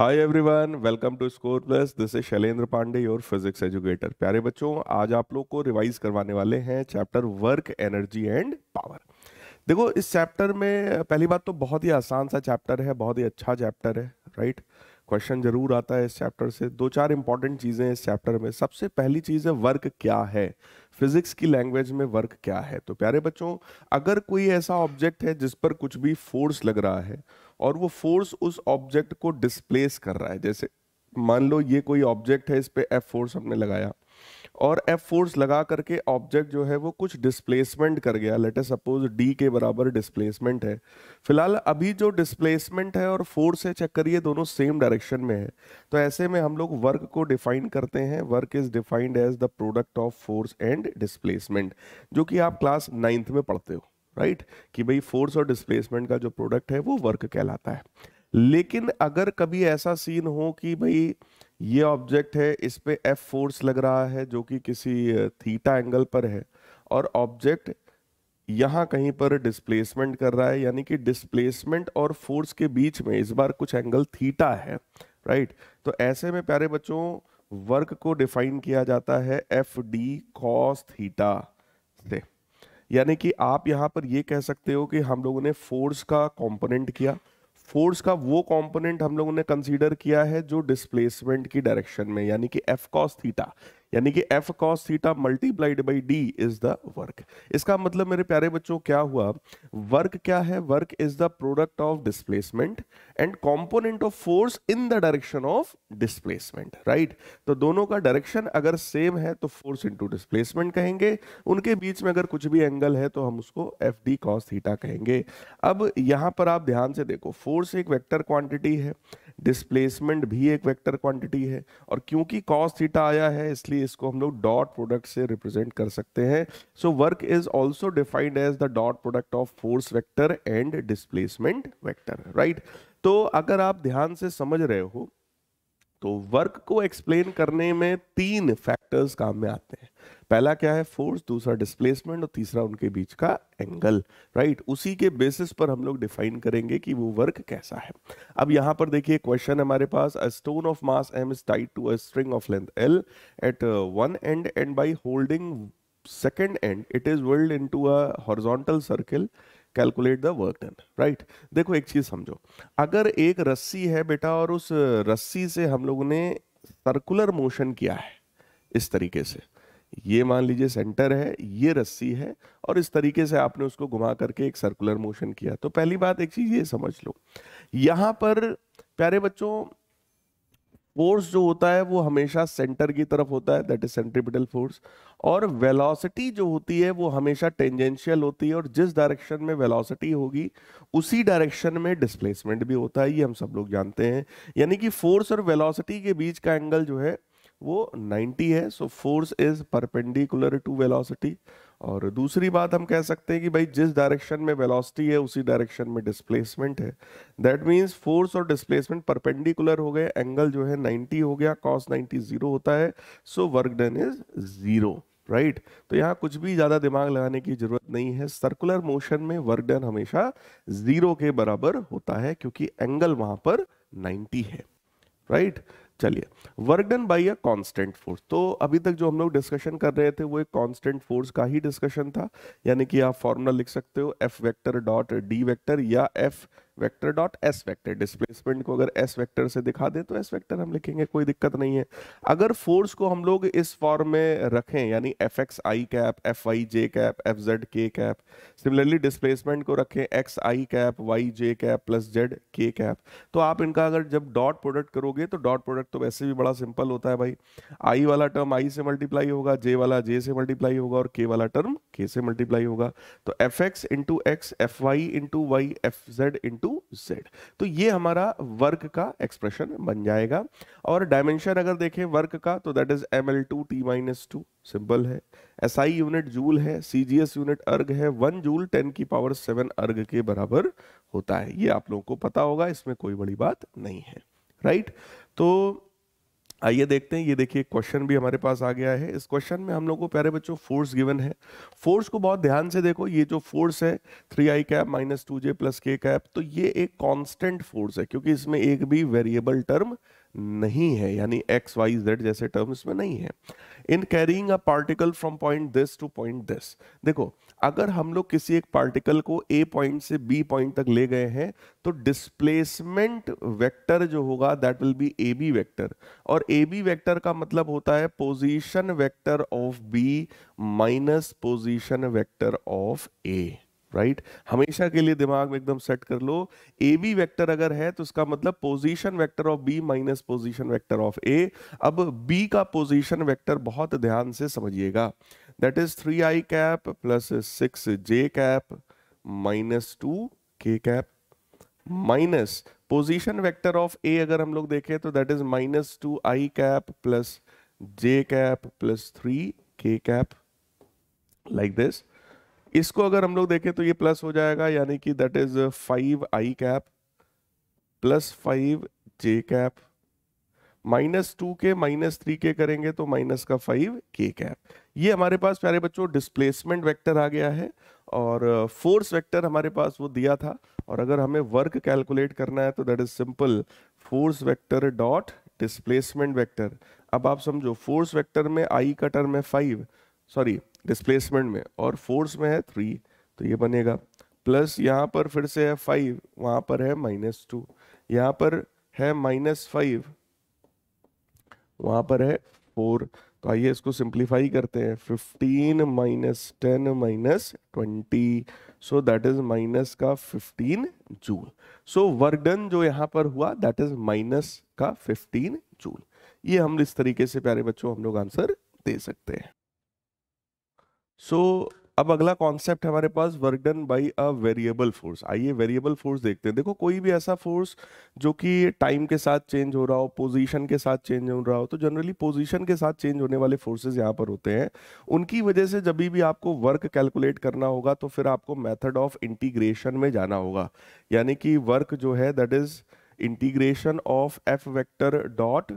Hi everyone welcome to Score Plus this is Shailendra Pandey your physics educator प्यारे बच्चों आज आप लोग को रिवाइज करवाने वाले हैं chapter work energy and power देखो इस चैप्टर में पहली बात तो बहुत ही आसान सा चैप्टर है बहुत ही अच्छा चैप्टर है राइट क्वेश्चन जरूर आता है इस चैप्टर से दो चार इंपॉर्टेंट चीज़ें इस चैप्टर में सबसे पहली चीज़ है वर्क क्या है फिजिक्स की लैंग्वेज में वर्क क्या है तो प्यारे बच्चों अगर कोई ऐसा ऑब्जेक्ट है जिस पर कुछ भी फोर्स लग रहा है और वो फोर्स उस ऑब्जेक्ट को डिस्प्लेस कर रहा है जैसे मान लो ये कोई ऑब्जेक्ट है इस पर एफ फोर्स हमने लगाया और एफ फोर्स लगा करके ऑब्जेक्ट जो है वो कुछ डिस्प्लेसमेंट कर गया लेट सपोज डी के बराबर डिस्प्लेसमेंट है फिलहाल अभी जो डिस्प्लेसमेंट है और फोर्स है चेक करिए दोनों सेम डायरेक्शन में है तो ऐसे में हम लोग वर्क को डिफाइन करते हैं work is defined as the product of force and displacement जो कि आप क्लास नाइन्थ में पढ़ते हो राइट right? कि भाई फोर्स और डिस्प्लेसमेंट का जो प्रोडक्ट है वो वर्क कहलाता है लेकिन अगर कभी ऐसा सीन हो कि भाई ये ऑब्जेक्ट है इस पे एफ फोर्स लग रहा है जो कि किसी थीटा एंगल पर है और ऑब्जेक्ट यहाँ कहीं पर डिस्प्लेसमेंट कर रहा है यानी कि डिस्प्लेसमेंट और फोर्स के बीच में इस बार कुछ एंगल थीटा है राइट तो ऐसे में प्यारे बच्चों वर्क को डिफाइन किया जाता है एफ डी कॉस थीटा से यानी कि आप यहाँ पर ये कह सकते हो कि हम लोगों ने फोर्स का कॉम्पोनेंट किया फोर्स का वो कंपोनेंट हम लोगों ने कंसीडर किया है जो डिस्प्लेसमेंट की डायरेक्शन में यानी कि एफ कॉस थीटा यानी कि F cos theta multiplied by D is the work इसका मतलब मेरे प्यारे बच्चों क्या हुआ वर्क क्या है work is the product of displacement and component of force in the direction of displacement right तो दोनों का डायरेक्शन अगर सेम है तो फोर्स इंटू डिस्प्लेसमेंट कहेंगे उनके बीच में अगर कुछ भी एंगल है तो हम उसको एफ डी कॉस थीटा कहेंगे अब यहां पर आप ध्यान से देखो फोर्स एक वैक्टर क्वान्टिटी है डिस्प्लेसमेंट भी एक वेक्टर क्वांटिटी है और क्योंकि कॉस थीटा आया है इसलिए इसको हम लोग डॉट प्रोडक्ट से रिप्रेजेंट कर सकते हैं so work is also defined as the dot product of force vector and displacement vector right तो अगर आप ध्यान से समझ रहे हो तो वर्क को एक्सप्लेन करने में तीन फैक्टर्स काम में आते हैं पहला क्या है फोर्स दूसरा डिस्प्लेसमेंट और तीसरा उनके बीच का एंगल राइट उसी के बेसिस पर हम लोग डिफाइन करेंगे कि वो वर्क कैसा है अब यहाँ पर देखिए क्वेश्चन हमारे पास a stone of mass M is tied to a string of length L at one end and by holding second end it is whirled into a horizontal circle calculate the work done right देखो एक चीज समझो अगर एक रस्सी है बेटा और उस रस्सी से हम लोगों ने सर्कुलर मोशन किया है इस तरीके से ये मान लीजिए सेंटर है ये रस्सी है और इस तरीके से आपने उसको घुमा करके एक सर्कुलर मोशन किया तो पहली बात एक चीज ये समझ लो यहाँ पर प्यारे बच्चों फोर्स जो होता है वो हमेशा सेंटर की तरफ होता है दैट इज सेंट्रीपिटल फोर्स और वेलोसिटी जो होती है वो हमेशा टेंजेंशियल होती है और जिस डायरेक्शन में वेलोसिटी होगी उसी डायरेक्शन में डिस्प्लेसमेंट भी होता है ये हम सब लोग जानते हैं यानी कि फोर्स और वेलोसिटी के बीच का एंगल जो है वो 90 है so force is perpendicular to velocity और दूसरी बात हम कह सकते हैं कि भाई जिस डायरेक्शन में वेलोसिटी है उसी डायरेक्शन में डिस्प्लेसमेंट है दैट मींस फोर्स और डिस्प्लेसमेंट परपेंडिकुलर हो गए एंगल जो है 90 हो गया कॉस 90 जीरो होता है so work done is zero right तो यहाँ कुछ भी ज़्यादा दिमाग लगाने की ज़रूरत नहीं है सर्कुलर मोशन में वर्क डन हमेशा ज़ीरो के बराबर होता है क्योंकि एंगल वहां पर 90 है राइट right? चलिए work done by a constant force तो अभी तक जो हम लोग डिस्कशन कर रहे थे वो एक कॉन्स्टेंट फोर्स का ही डिस्कशन था यानी कि आप फॉर्मूला लिख सकते हो F vector dot D vector या F vector dot S vector displacement को अगर एस वेक्टर से दिखा दें तो एस वेक्टर हम लिखेंगे कोई दिक्कत नहीं है अगर फोर्स को हम लोग इस फॉर्म में रखें यानी F X I cap F Y J cap F Z K cap similarly displacement को रखें X I cap Y J cap plus Z K cap तो आप इनका अगर जब डॉट प्रोडक्ट करोगे तो डॉट प्रोडक्ट तो वैसे भी बड़ा सिंपल होता है भाई आई वाला टर्म आई से मल्टीप्लाई होगा जे वाला जे से मल्टीप्लाई होगा और के वाला टर्म के से मल्टीप्लाई होगा तो F X into X F Y into Y F Z into to Z तो ये हमारा वर्क का एक्सप्रेशन बन जाएगा और डायमेंशन अगर देखें वर्क का तो that is M L two T minus two simple है एस आई यूनिट जूल है C G S unit erg है वन जूल टेन की पावर सेवन अर्ग के बराबर होता है ये आप लोगों को पता होगा इसमें कोई बड़ी बात नहीं है राइट तो आइए देखते हैं ये देखिए क्वेश्चन भी हमारे पास आ गया है इस क्वेश्चन में हम लोग को प्यारे बच्चों फोर्स गिवन है फोर्स को बहुत ध्यान से देखो ये जो फोर्स है three I cap minus two J plus K cap तो ये एक कांस्टेंट फोर्स है क्योंकि इसमें एक भी वेरिएबल टर्म नहीं है यानी एक्स वाई जेड जैसे टर्म इसमें नहीं है in carrying a particle from point this to point this देखो अगर हम लोग किसी एक पार्टिकल को ए पॉइंट से बी पॉइंट तक ले गए हैं तो डिस्प्लेसमेंट वेक्टर जो होगा that will be A B vector और ए बी वेक्टर का मतलब होता है position vector of B minus position vector of A right right? हमेशा के लिए दिमाग में एकदम सेट कर लो ए बी वैक्टर अगर है तो उसका मतलब position vector of B minus position vector of A अब बी का पोजिशन वैक्टर बहुत ध्यान से समझिएगा that is three I cap plus six J cap minus two K cap minus position vector of A अगर हम लोग देखें तो that is minus two I cap plus J cap plus three K cap like this इसको अगर हम लोग देखें तो ये प्लस हो जाएगा यानी कि that is five I cap plus five J cap minus two K minus three K करेंगे तो माइनस का फाइव के कैप ये हमारे पास प्यारे बच्चों डिस्प्लेसमेंट वेक्टर आ गया है और फोर्स uh, वेक्टर हमारे पास वो दिया था और अगर हमें वर्क कैलकुलेट करना है तो that is simple force vector dot displacement vector अब आप समझो फोर्स वेक्टर में आई का टर्म है फाइव सॉरी डिस्प्लेसमेंट में और फोर्स में है थ्री तो ये बनेगा प्लस यहाँ पर फिर से है फाइव वहाँ पर है माइनस टू यहाँ पर है माइनस फाइव वहाँ पर है फोर तो आइए इसको सिंप्लीफाई करते हैं fifteen minus ten minus twenty so that is minus का fifteen joule so work done जो यहाँ पर हुआ दैट इज माइनस का फिफ्टीन जूल ये हम इस तरीके से प्यारे बच्चों हम लोग आंसर दे सकते हैं सो so, अब अगला कॉन्सेप्ट हमारे पास work done by a variable force आइए वेरिएबल फोर्स देखते हैं देखो कोई भी ऐसा फोर्स जो कि टाइम के साथ चेंज हो रहा हो पोजीशन के साथ चेंज हो रहा हो तो जनरली पोजीशन के साथ चेंज होने वाले फोर्सेस यहाँ पर होते हैं उनकी वजह से जब भी आपको वर्क कैलकुलेट करना होगा तो फिर आपको मैथड ऑफ इंटीग्रेशन में जाना होगा यानी कि वर्क जो है that is integration of F vector dot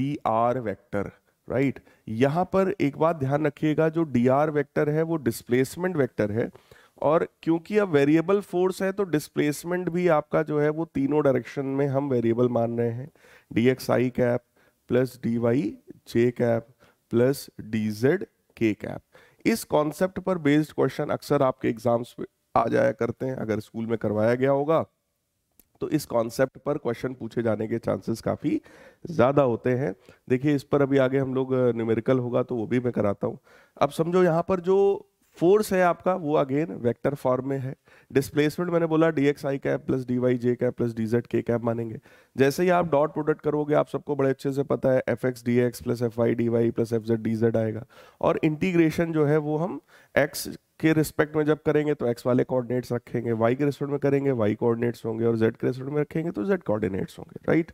D R vector right right? यहाँ पर एक बात ध्यान रखिएगा जो डी आर वैक्टर है वो डिस्प्लेसमेंट वैक्टर है और क्योंकि अब वेरिएबल फोर्स है तो डिस्प्लेसमेंट भी आपका जो है वो तीनों डायरेक्शन में हम वेरिएबल मान रहे हैं D X I cap plus D Y J cap plus D Z K cap इस कॉन्सेप्ट पर बेस्ड क्वेश्चन अक्सर आपके एग्जाम्स पे आ जाया करते हैं अगर स्कूल में करवाया गया होगा तो इस कॉन्सेप्ट पर क्वेश्चन पूछे जाने के चांसेस काफ़ी ज़्यादा होते हैं देखिए इस पर अभी आगे हम लोग न्यूमेरिकल होगा तो वो भी मैं कराता हूँ अब समझो यहाँ पर जो फोर्स है आपका वो अगेन वेक्टर फॉर्म में है डिस्प्लेसमेंट मैंने बोला D X I cap plus D Y J cap plus D Z K cap मानेंगे जैसे ही आप डॉट प्रोडक्ट करोगे आप सबको बड़े अच्छे से पता है F X D X plus F I D Y plus F Z D Z आएगा और इंटीग्रेशन जो है वो हम एक्स के रिस्पेक्ट में जब करेंगे तो एक्स वाले कोऑर्डिनेट्स रखेंगे वाई के रिस्पेक्ट में करेंगे वाई कोऑर्डिनेट्स होंगे और जेड के रिस्पेक्ट में रखेंगे तो जेड कोऑर्डिनेट्स होंगे राइट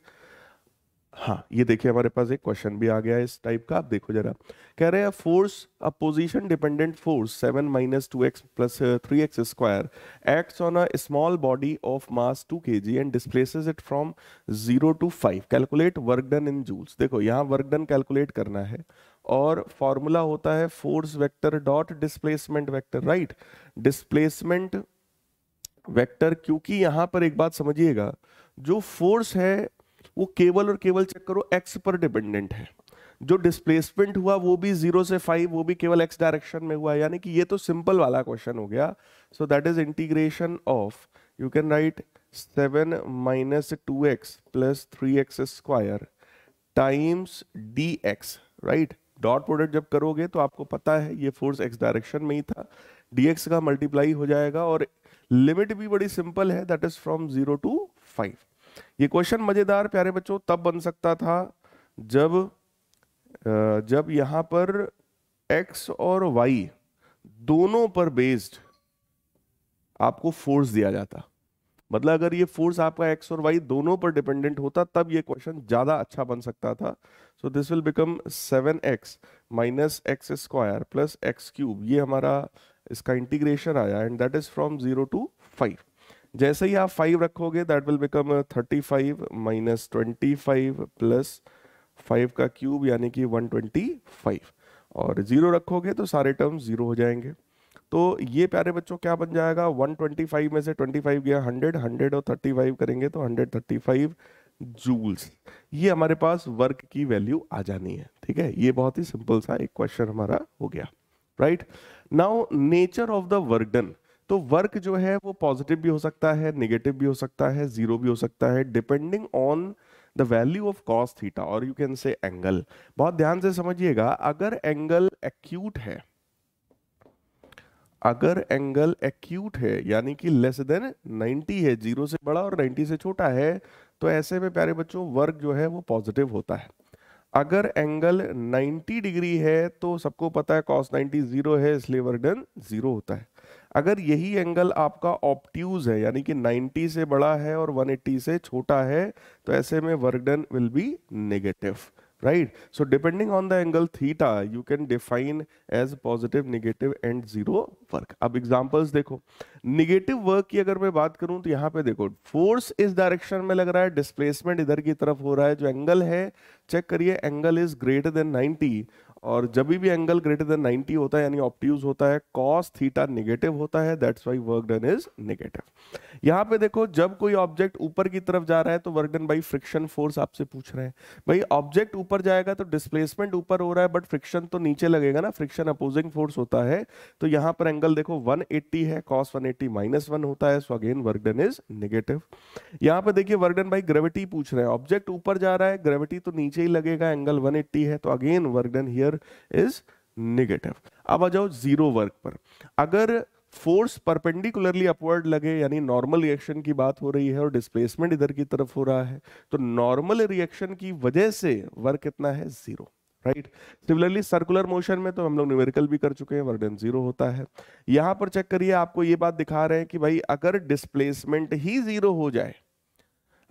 हाँ ये देखिए हमारे पास एक क्वेश्चन भी आ गया इस टाइप का आप देखो जरा कह रहे हैं force a position dependent force seven minus two X plus three X square acts on a small body of mass two K G and displaces it from zero to five calculate work done in joules देखो यहाँ work done calculate करना है और formula होता है force vector dot displacement vector right displacement vector क्योंकि यहां पर एक बात समझिएगा जो फोर्स है वो केवल और केवल चेक करो एक्स पर डिपेंडेंट है जो डिस्प्लेसमेंट हुआ वो भी जीरो से फाइव वो भी केवल एक्स डायरेक्शन में हुआ यानी कि ये तो सिंपल वाला क्वेश्चन हो गया so that is integration of you can write seven minus two X plus three X square times D X right dot product जब करोगे तो आपको पता है ये फोर्स एक्स डायरेक्शन में ही था डीएक्स का मल्टीप्लाई हो जाएगा और लिमिट भी बड़ी सिंपल है that is from zero to five ये क्वेश्चन मजेदार प्यारे बच्चों तब बन सकता था जब जब यहां पर x और y दोनों पर बेस्ड आपको फोर्स दिया जाता मतलब अगर ये फोर्स आपका एक्स और वाई दोनों पर डिपेंडेंट होता तब ये क्वेश्चन ज्यादा अच्छा बन सकता था so this will become seven X minus X square plus X cube ये हमारा इसका इंटीग्रेशन आया and that is from zero to five जैसे ही आप फाइव रखोगे that will become thirty five minus twenty five plus five का cube यानी कि वन ट्वेंटी फाइव और जीरो रखोगे तो सारे टर्म्स जीरो हो जाएंगे तो ये प्यारे बच्चों क्या बन जाएगा 125 में से 25 गया 100 100 और 35 करेंगे तो 135 थर्टी जूल्स ये हमारे पास वर्क की वैल्यू आ जानी है ठीक है ये बहुत ही सिंपल सा एक क्वेश्चन हमारा हो गया right now nature of the work done तो वर्क जो है वो पॉजिटिव भी हो सकता है नेगेटिव भी हो सकता है जीरो भी हो सकता है depending on the value of cos theta और यू कैन से एंगल बहुत ध्यान से समझिएगा अगर एंगल एक्यूट है अगर एंगल एक्यूट है यानी कि लेस देन 90 है जीरो से बड़ा और 90 से छोटा है तो ऐसे में प्यारे बच्चों वर्क जो है वो पॉजिटिव होता है अगर एंगल 90 डिग्री है तो सबको पता है कॉस 90 जीरो है इसलिए वर्क डन जीरो होता है अगर यही एंगल आपका ऑप्ट्यूज है यानी कि 90 से बड़ा है और 180 से छोटा है तो ऐसे में work done will be negative right? So depending on the angle theta, you can define as positive, negative and zero work. अब examples देखो negative work की अगर मैं बात करूं तो यहाँ पे देखो force इस direction में लग रहा है displacement इधर की तरफ हो रहा है जो angle है check करिए angle is greater than 90 और जब भी एंगल ग्रेटर देन 90 होता है यानी ऑप्ट्यूज होता है कॉस थीटा नेगेटिव होता है that's why work done is negative यहाँ पे देखो जब कोई ऑब्जेक्ट ऊपर की तरफ जा रहा है तो work done by friction force आपसे पूछ रहे हैं भाई ऑब्जेक्ट ऊपर जाएगा तो डिस्प्लेसमेंट ऊपर हो रहा है बट फ्रिक्शन तो नीचे लगेगा ना फ्रिक्शन अपोजिंग फोर्स होता है तो यहाँ पर एंगल देखो 180 है कॉस 180 एट्टी माइनस वन होता है so again work done is negative यहाँ पे देखिए वर्क डन बाई ग्रेविटी पूछ रहे हैं ऑब्जेक्ट ऊपर जा रहा है ग्रेविटी तो नीचे ही लगेगा एंगल वन है तो again work done here here is negative. अब आ जाओ जीरो वर्क पर अगर फोर्स परपेंडिकुलरली अपवर्ड लगे यानी नॉर्मल रिएक्शन की बात हो रही है और डिस्प्लेसमेंट इधर की तरफ हो रहा है तो नॉर्मल रिएक्शन की वजह से वर्क कितना है zero right similarly circular motion में तो हम लोग न्यूमेरिकल भी कर चुके हैं वर्डन जीरो होता है यहां पर चेक करिए आपको ये बात दिखा रहे हैं कि भाई अगर डिस्प्लेसमेंट ही जीरो हो जाए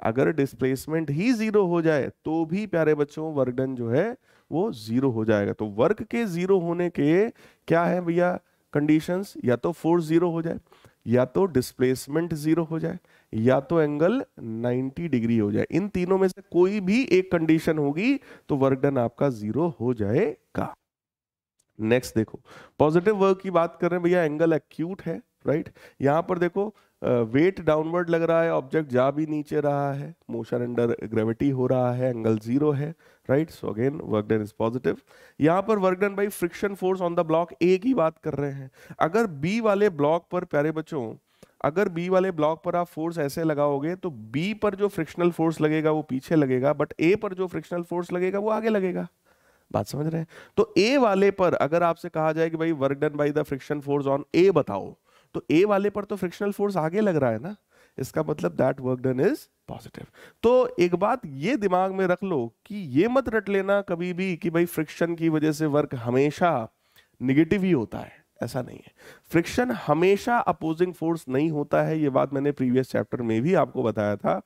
अगर डिस्प्लेसमेंट ही जीरो हो जाए तो भी प्यारे बच्चों वर्क डन जो है वो जीरो हो जाएगा तो वर्क के जीरो होने के क्या है भैया कंडीशंस या तो फोर्स जीरो हो जाए या तो डिस्प्लेसमेंट जीरो हो जाए या तो एंगल 90 डिग्री हो जाए इन तीनों में से कोई भी एक कंडीशन होगी तो वर्क डन आपका जीरो हो जाएगा नेक्स्ट देखो पॉजिटिव वर्क की बात कर रहे हैं भैया एंगल एक्यूट है राइट यहां पर देखो वेट डाउनवर्ड लग रहा है ऑब्जेक्ट जा भी नीचे रहा है मोशन अंडर ग्रेविटी हो रहा है एंगल जीरो है right so again work done is positive यहाँ पर work done by friction force on the block A की बात कर रहे हैं अगर बी वाले ब्लॉक पर प्यारे बच्चों अगर बी वाले ब्लॉक पर आप फोर्स ऐसे लगाओगे तो बी पर जो फ्रिक्शनल फोर्स लगेगा वो पीछे लगेगा बट ए पर जो फ्रिक्शनल फोर्स लगेगा वो आगे लगेगा बात समझ रहे हैं तो ए वाले पर अगर आपसे कहा जाए कि भाई work done by the friction force on A बताओ तो ए वाले पर तो फ्रिक्शनल फोर्स आगे लग रहा है ना इसका मतलब that work done is positive तो एक बात ये दिमाग में रख लो कि ये मत रट लेना कभी भी कि भाई फ्रिक्शन की वजह से वर्क हमेशा निगेटिव ही होता है ऐसा नहीं है फ्रिक्शन हमेशा अपोजिंग फोर्स नहीं होता है ये बात मैंने प्रीवियस चैप्टर में भी आपको बताया था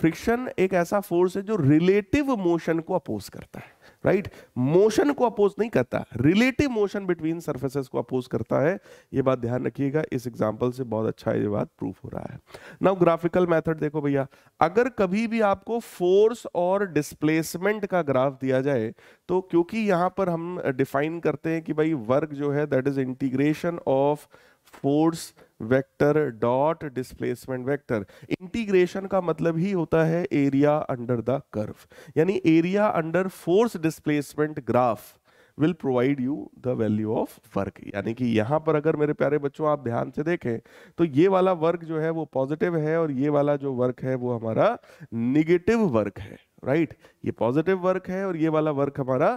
फ्रिक्शन एक ऐसा फोर्स है जो रिलेटिव मोशन को अपोज करता है राइट मोशन को अपोज नहीं करता रिलेटिव मोशन बिटवीन सर्फेसेस को अपोज करता है ये बात ध्यान रखिएगा इस एग्जाम्पल से बहुत अच्छा ये बात प्रूफ हो रहा है नाउ ग्राफिकल मेथड देखो भैया अगर कभी भी आपको फोर्स और डिस्प्लेसमेंट का ग्राफ दिया जाए तो क्योंकि यहां पर हम डिफाइन करते हैं कि भाई वर्क जो है that is integration of force vector dot displacement vector integration का मतलब ही होता है एरिया अंडर द कर्व यानी area under force displacement graph will provide you the value of work यानी कि यहाँ पर अगर मेरे प्यारे बच्चों आप ध्यान से देखें तो ये वाला वर्क जो है वो पॉजिटिव है और ये वाला जो वर्क है वो हमारा निगेटिव वर्क है राइट right? ये पॉजिटिव वर्क है और ये वाला वर्क हमारा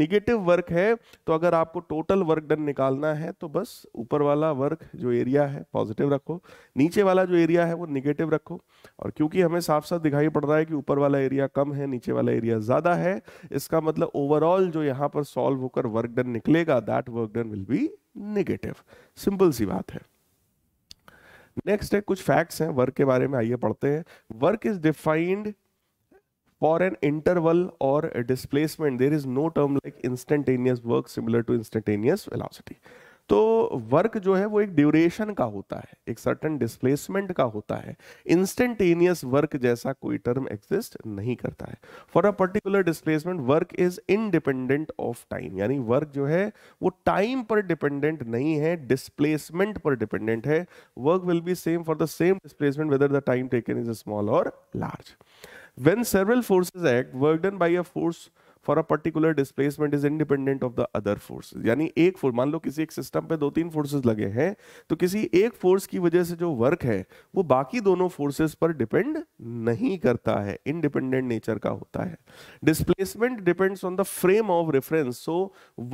निगेटिव वर्क है तो अगर आपको टोटल वर्क डन निकालना है तो बस ऊपर वाला वर्क जो एरिया है पॉजिटिव रखो नीचे वाला जो एरिया है वो निगेटिव रखो और क्योंकि हमें साफ साफ दिखाई पड़ रहा है कि ऊपर वाला एरिया कम है नीचे वाला एरिया ज़्यादा है इसका मतलब ओवरऑल जो यहाँ पर सॉल्व होकर वर्क डन निकलेगा that work done will be negative simple सी बात है नेक्स्ट है कुछ फैक्ट्स हैं वर्क के बारे में आइए पढ़ते हैं work is defined For an interval or a displacement, there is no term like instantaneous work similar to instantaneous velocity. तो वर्क जो है वो एक ड्यूरेशन का होता है एक सर्टन डिस्प्लेसमेंट का होता है इंस्टेंटेनियस वर्क जैसा कोई टर्म एग्जिस्ट नहीं करता है for a particular displacement work is independent of time यानी वर्क जो है वो टाइम पर डिपेंडेंट नहीं है डिस्प्लेसमेंट पर डिपेंडेंट है work will be same for the same displacement whether the time taken is small और large When several forces act, work done by a force for a particular displacement is independent of the other forces यानी एक force मान लो किसी एक system पे दो तीन forces लगे हैं तो किसी एक फोर्स की वजह से जो वर्क है वो बाकी दोनों फोर्सेज पर डिपेंड नहीं करता है इनडिपेंडेंट नेचर का होता है displacement depends on the frame of reference so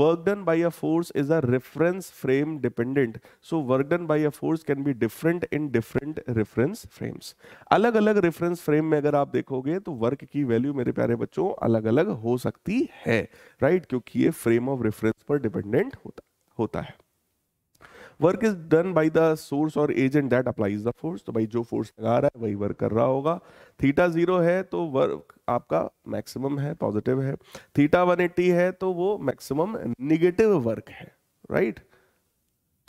work done by a force is a reference frame dependent so work done by a force can be different in different reference frames अलग अलग reference frame में अगर आप देखोगे तो work की value मेरे प्यारे बच्चों अलग अलग हो सकती सकती है राइट right? क्योंकि ये फ्रेम ऑफ रेफरेंस पर डिपेंडेंट होता होता है work is done by the source और agent that applies the force तो भाई जो फोर्स लगा रहा है वही वर्क कर रहा होगा थीटा जीरो है तो वर्क आपका मैक्सिमम है पॉजिटिव है थीटा 180 है तो वो मैक्सिमम निगेटिव वर्क है राइट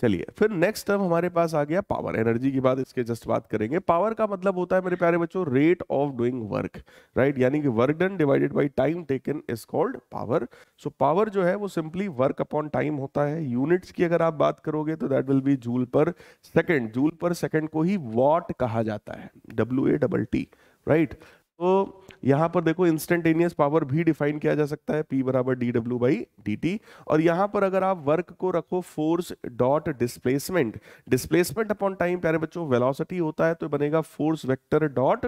चलिए फिर नेक्स्ट टर्म हमारे पास आ गया पावर एनर्जी की बात इसके जस्ट बात करेंगे पावर का मतलब होता है मेरे प्यारे बच्चों rate of doing work right यानी कि work done divided by time taken is called power so power जो है वो सिंपली वर्क अपॉन टाइम होता है यूनिट्स की अगर आप बात करोगे तो that will be joule per second joule per second को ही वॉट कहा जाता है W A double T right right? तो यहाँ पर देखो इंस्टेंटेनियस पावर भी डिफाइन किया जा सकता है P बराबर D W by D T और यहाँ पर अगर आप वर्क को रखो force dot displacement displacement upon time प्यारे बच्चों वेलोसिटी होता है तो बनेगा force vector dot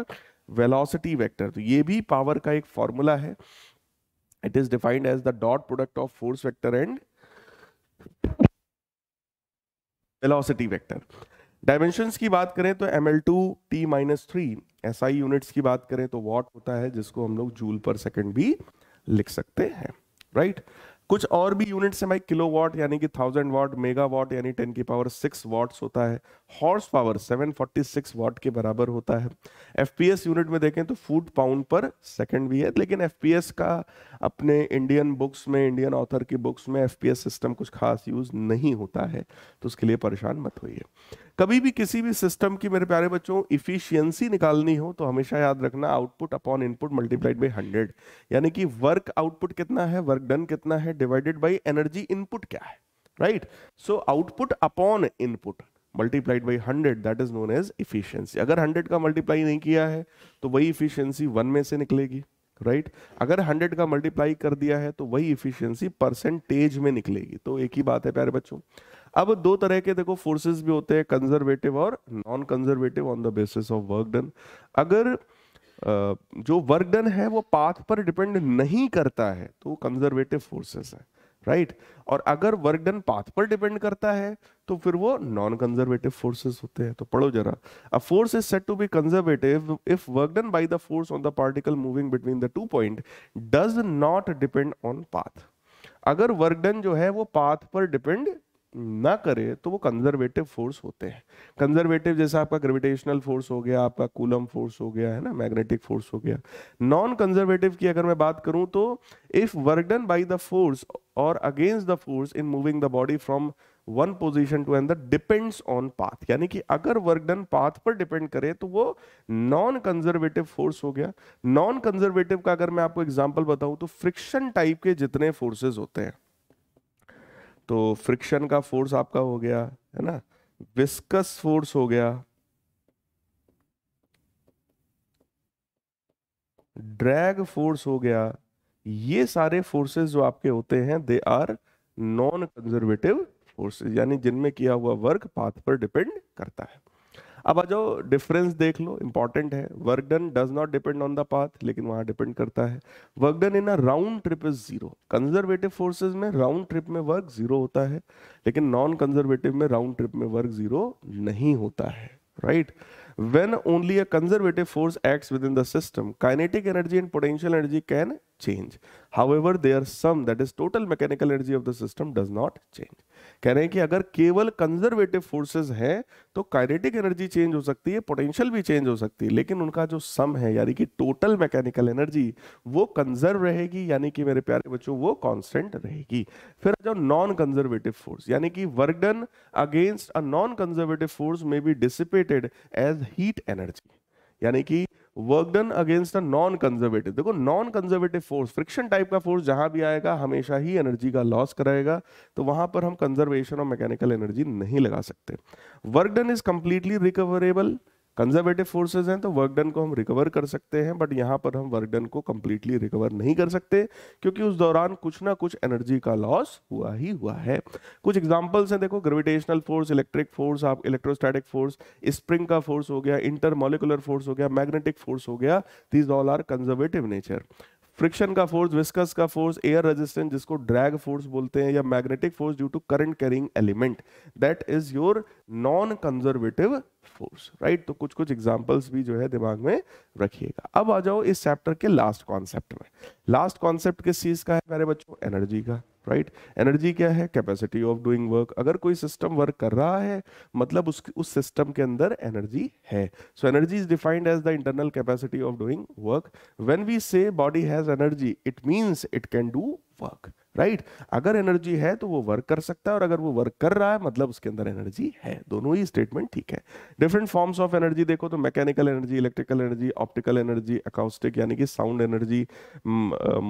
velocity vector तो ये भी पावर का एक फॉर्मूला है it is defined as the dot product of force vector and velocity vector dimensions की बात करें तो M L two T minus three S I units की बात करें तो वॉट होता है जिसको हम लोग जूल पर सेकेंड भी लिख सकते हैं राइट right? कुछ और भी यूनिट्स हैं भाई किलो वॉट यानी कि थाउजेंड वॉट मेगा वॉट यानी टेन की पावर सिक्स वॉट्स होता है horse power seven forty six watt के बराबर होता है एफपीएस यूनिट में देखें तो फूट पाउंड पर सेकंड भी है लेकिन एफपीएस का अपने इंडियन बुक्स में इंडियन ऑथर की बुक्स में एफपीएस सिस्टम कुछ खास यूज नहीं होता है तो उसके लिए परेशान मत होइए कभी भी किसी भी सिस्टम की मेरे प्यारे बच्चों इफिशियंसी निकालनी हो तो हमेशा याद रखना output upon input multiplied by hundred यानी कि वर्क आउटपुट कितना है वर्क डन कितना है डिवाइडेड बाई एनर्जी इनपुट क्या है right so output upon input multiplied by hundred that is known as efficiency अगर हंड्रेड का मल्टीप्लाई नहीं किया है तो वही इफिशियंसी वन में से निकलेगी राइट right? अगर हंड्रेड का मल्टीप्लाई कर दिया है तो वही इफिशियंसी परसेंटेज में निकलेगी तो एक ही बात है प्यारे बच्चों अब दो तरह के देखो फोर्सेस भी होते हैं कंजर्वेटिव और non conservative on the basis of work done अगर जो वर्क डन है वो पाथ पर डिपेंड नहीं करता है तो वो कंजर्वेटिव फोर्सेस है राइट right? और अगर वर्क डन पाथ पर डिपेंड करता है तो फिर वो नॉन कंजर्वेटिव फोर्सेस होते हैं तो पढ़ो जरा a force is said to be conservative if work done by the force on the particle moving between the two point does not depend on path अगर वर्क डन जो है वो path पर डिपेंड ना करे तो वो कंजर्वेटिव फोर्स होते हैं कंजर्वेटिव जैसे आपका ग्रेविटेशनल फोर्स हो गया आपका कूलम फोर्स हो गया है ना मैग्नेटिक फोर्स हो गया नॉन कंजर्वेटिव की अगर मैं बात करूं तो if work done by the force और against the force in moving the body from one position to another depends on path यानी कि अगर वर्कडन पाथ पर डिपेंड करे तो वो नॉन कंजर्वेटिव फोर्स हो गया नॉन कंजर्वेटिव का अगर मैं आपको एग्जाम्पल बताऊं तो फ्रिक्शन टाइप के जितने फोर्सेज होते हैं तो फ्रिक्शन का फोर्स आपका हो गया है ना विस्कस फोर्स हो गया ड्रैग फोर्स हो गया ये सारे फोर्सेस जो आपके होते हैं they are non conservative forces यानी जिनमें किया हुआ वर्क पाथ पर डिपेंड करता है अब आ जाओ डिफरेंस देख लो इंपॉर्टेंट है work done does not depend on the path लेकिन वहां डिपेंड करता है work done in a round trip is zero conservative forces में राउंड ट्रिप में वर्क जीरो होता है लेकिन नॉन कंजर्वेटिव में राउंड ट्रिप में वर्क जीरो नहीं होता है right only a conservative force act within the system kinetic energy and potential energy can change. However, there are some that is total mechanical energy of the system does not change. कह रहे हैं कि अगर केवल conservative forces हैं तो kinetic energy change हो सकती है पोटेंशियल भी चेंज हो सकती है लेकिन उनका जो सम है यानी कि टोटल मैकेनिकल एनर्जी वो कंजर्व रहेगी यानी कि मेरे प्यारे बच्चों वो कांस्टेंट रहेगी फिर जो नॉन कंजर्वेटिव फोर्स यानी कि work done against a non conservative force may be dissipated as heat energy यानी कि work done against a non conservative देखो non conservative force friction type का फोर्स जहां भी आएगा हमेशा ही एनर्जी का लॉस कराएगा तो वहां पर हम कंजर्वेशन और मैकेनिकल एनर्जी नहीं लगा सकते work done is completely recoverable conservative forces हैं तो वर्क डन को हम रिकवर कर सकते हैं बट यहाँ पर हम वर्क डन को कम्प्लीटली रिकवर नहीं कर सकते क्योंकि उस दौरान कुछ ना कुछ एनर्जी का लॉस हुआ ही हुआ है कुछ एग्जाम्पल्स हैं देखो ग्रेविटेशनल फोर्स इलेक्ट्रिक फोर्स आप इलेक्ट्रोस्टैटिक फोर्स स्प्रिंग का फोर्स हो गया इंटरमोलिकुलर फोर्स हो गया मैग्नेटिक फोर्स हो गया these all are conservative nature friction का फोर्स विस्कस का फोर्स एयर रेजिस्टेंस जिसको ड्रैग फोर्स बोलते हैं या magnetic force due to current carrying element that is your non conservative force right तो कुछ कुछ एग्जांपल्स भी जो है दिमाग में रखिएगा अब आ जाओ इस चैप्टर के लास्ट कॉन्सेप्ट में लास्ट कॉन्सेप्ट किस चीज का है मेरे बच्चों एनर्जी का राइट right? एनर्जी क्या है कैपेसिटी ऑफ डूइंग वर्क अगर कोई सिस्टम वर्क कर रहा है मतलब उस उस सिस्टम के अंदर एनर्जी है so energy is defined as the internal capacity of doing work when we say body has energy it means it can do work right अगर एनर्जी है तो वो वर्क कर सकता है और अगर वो वर्क कर रहा है मतलब उसके अंदर एनर्जी है दोनों ही स्टेटमेंट ठीक है डिफरेंट फॉर्म्स ऑफ एनर्जी देखो तो mechanical energy electrical energy optical energy acoustic यानी कि sound energy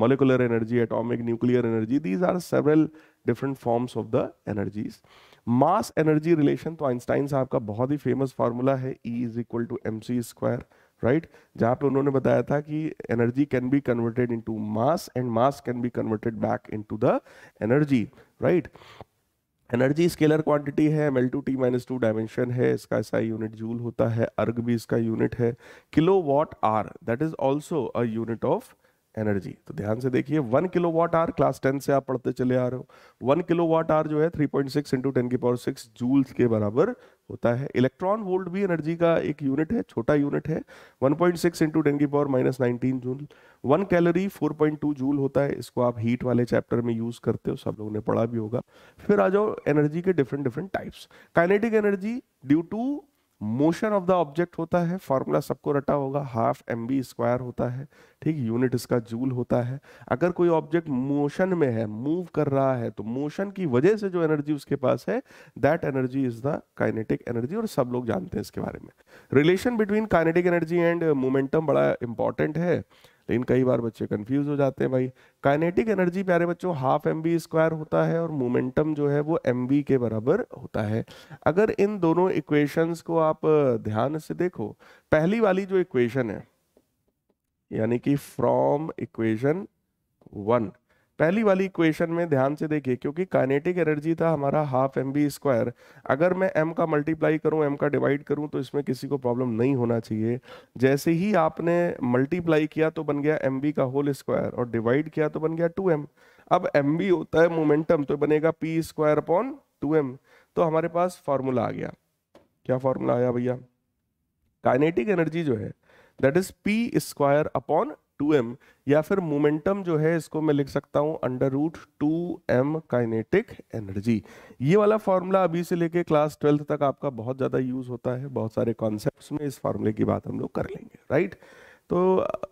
molecular energy atomic nuclear energy these are several different forms of the energies mass energy relation तो Einstein साहब का बहुत ही फेमस फार्मूला है E is equal to M C square right right? जहाँ पे उन्होंने बताया था कि energy can be converted into mass and mass can be converted back into the energy right energy scalar quantity है M L two T minus two dimension है इसका ऐसा यूनिट जूल होता है अर्ग भी इसका यूनिट है kilo watt hour that is also a unit of energy तो ध्यान से देखिए one kilo watt hour class ten से आप पढ़ते चले आ रहे हो वन किलो वॉट आर जो है three point six into ten की पावर सिक्स जूल्स के बराबर होता है इलेक्ट्रॉन वोल्ट भी एनर्जी का एक यूनिट है छोटा यूनिट है 1.6 पॉइंट सिक्स इंटू टेन की power minus nineteen joule one calorie 4.2 point joule होता है इसको आप हीट वाले चैप्टर में यूज करते हो सब लोगों ने पढ़ा भी होगा फिर आ जाओ एनर्जी के different different types kinetic energy due to motion of the object होता है फॉर्मूला सबको रटा होगा हाफ एम बी स्क्वायर होता है ठीक यूनिट इसका जूल होता है अगर कोई ऑब्जेक्ट मोशन में है मूव कर रहा है तो मोशन की वजह से जो एनर्जी उसके पास है that energy is the kinetic energy और सब लोग जानते हैं इसके बारे में relation between kinetic energy and momentum बड़ा इंपॉर्टेंट है लेकिन तो कई बार बच्चे कंफ्यूज हो जाते हैं भाई काइनेटिक एनर्जी प्यारे बच्चों हाफ एम बी स्क्वायर होता है और मोमेंटम जो है वो एम बी के बराबर होता है अगर इन दोनों इक्वेशंस को आप ध्यान से देखो पहली वाली जो इक्वेशन है यानी कि फ्रॉम इक्वेशन वन पहली वाली इक्वेशन में ध्यान से देखिए क्योंकि काइनेटिक एनर्जी था हमारा हाफ एम बी स्क्वायर अगर मैं एम का मल्टीप्लाई करूं एम का डिवाइड करूं तो इसमें किसी को प्रॉब्लम नहीं होना चाहिए जैसे ही आपने मल्टीप्लाई किया तो बन गया एम बी का होल स्क्वायर और डिवाइड किया तो बन गया टू एम अब एम बी होता है मोमेंटम तो बनेगा P square upon two M तो हमारे पास फॉर्मूला आ गया क्या फॉर्मूला आया भैया काइनेटिक एनर्जी जो है that is P square upon two M या फिर मोमेंटम जो है इसको मैं लिख सकता हूँ under root two M kinetic energy ये वाला फार्मूला अभी से लेके क्लास ट्वेल्थ तक आपका बहुत ज़्यादा यूज होता है बहुत सारे कॉन्सेप्ट में इस फार्मूले की बात हम लोग कर लेंगे राइट तो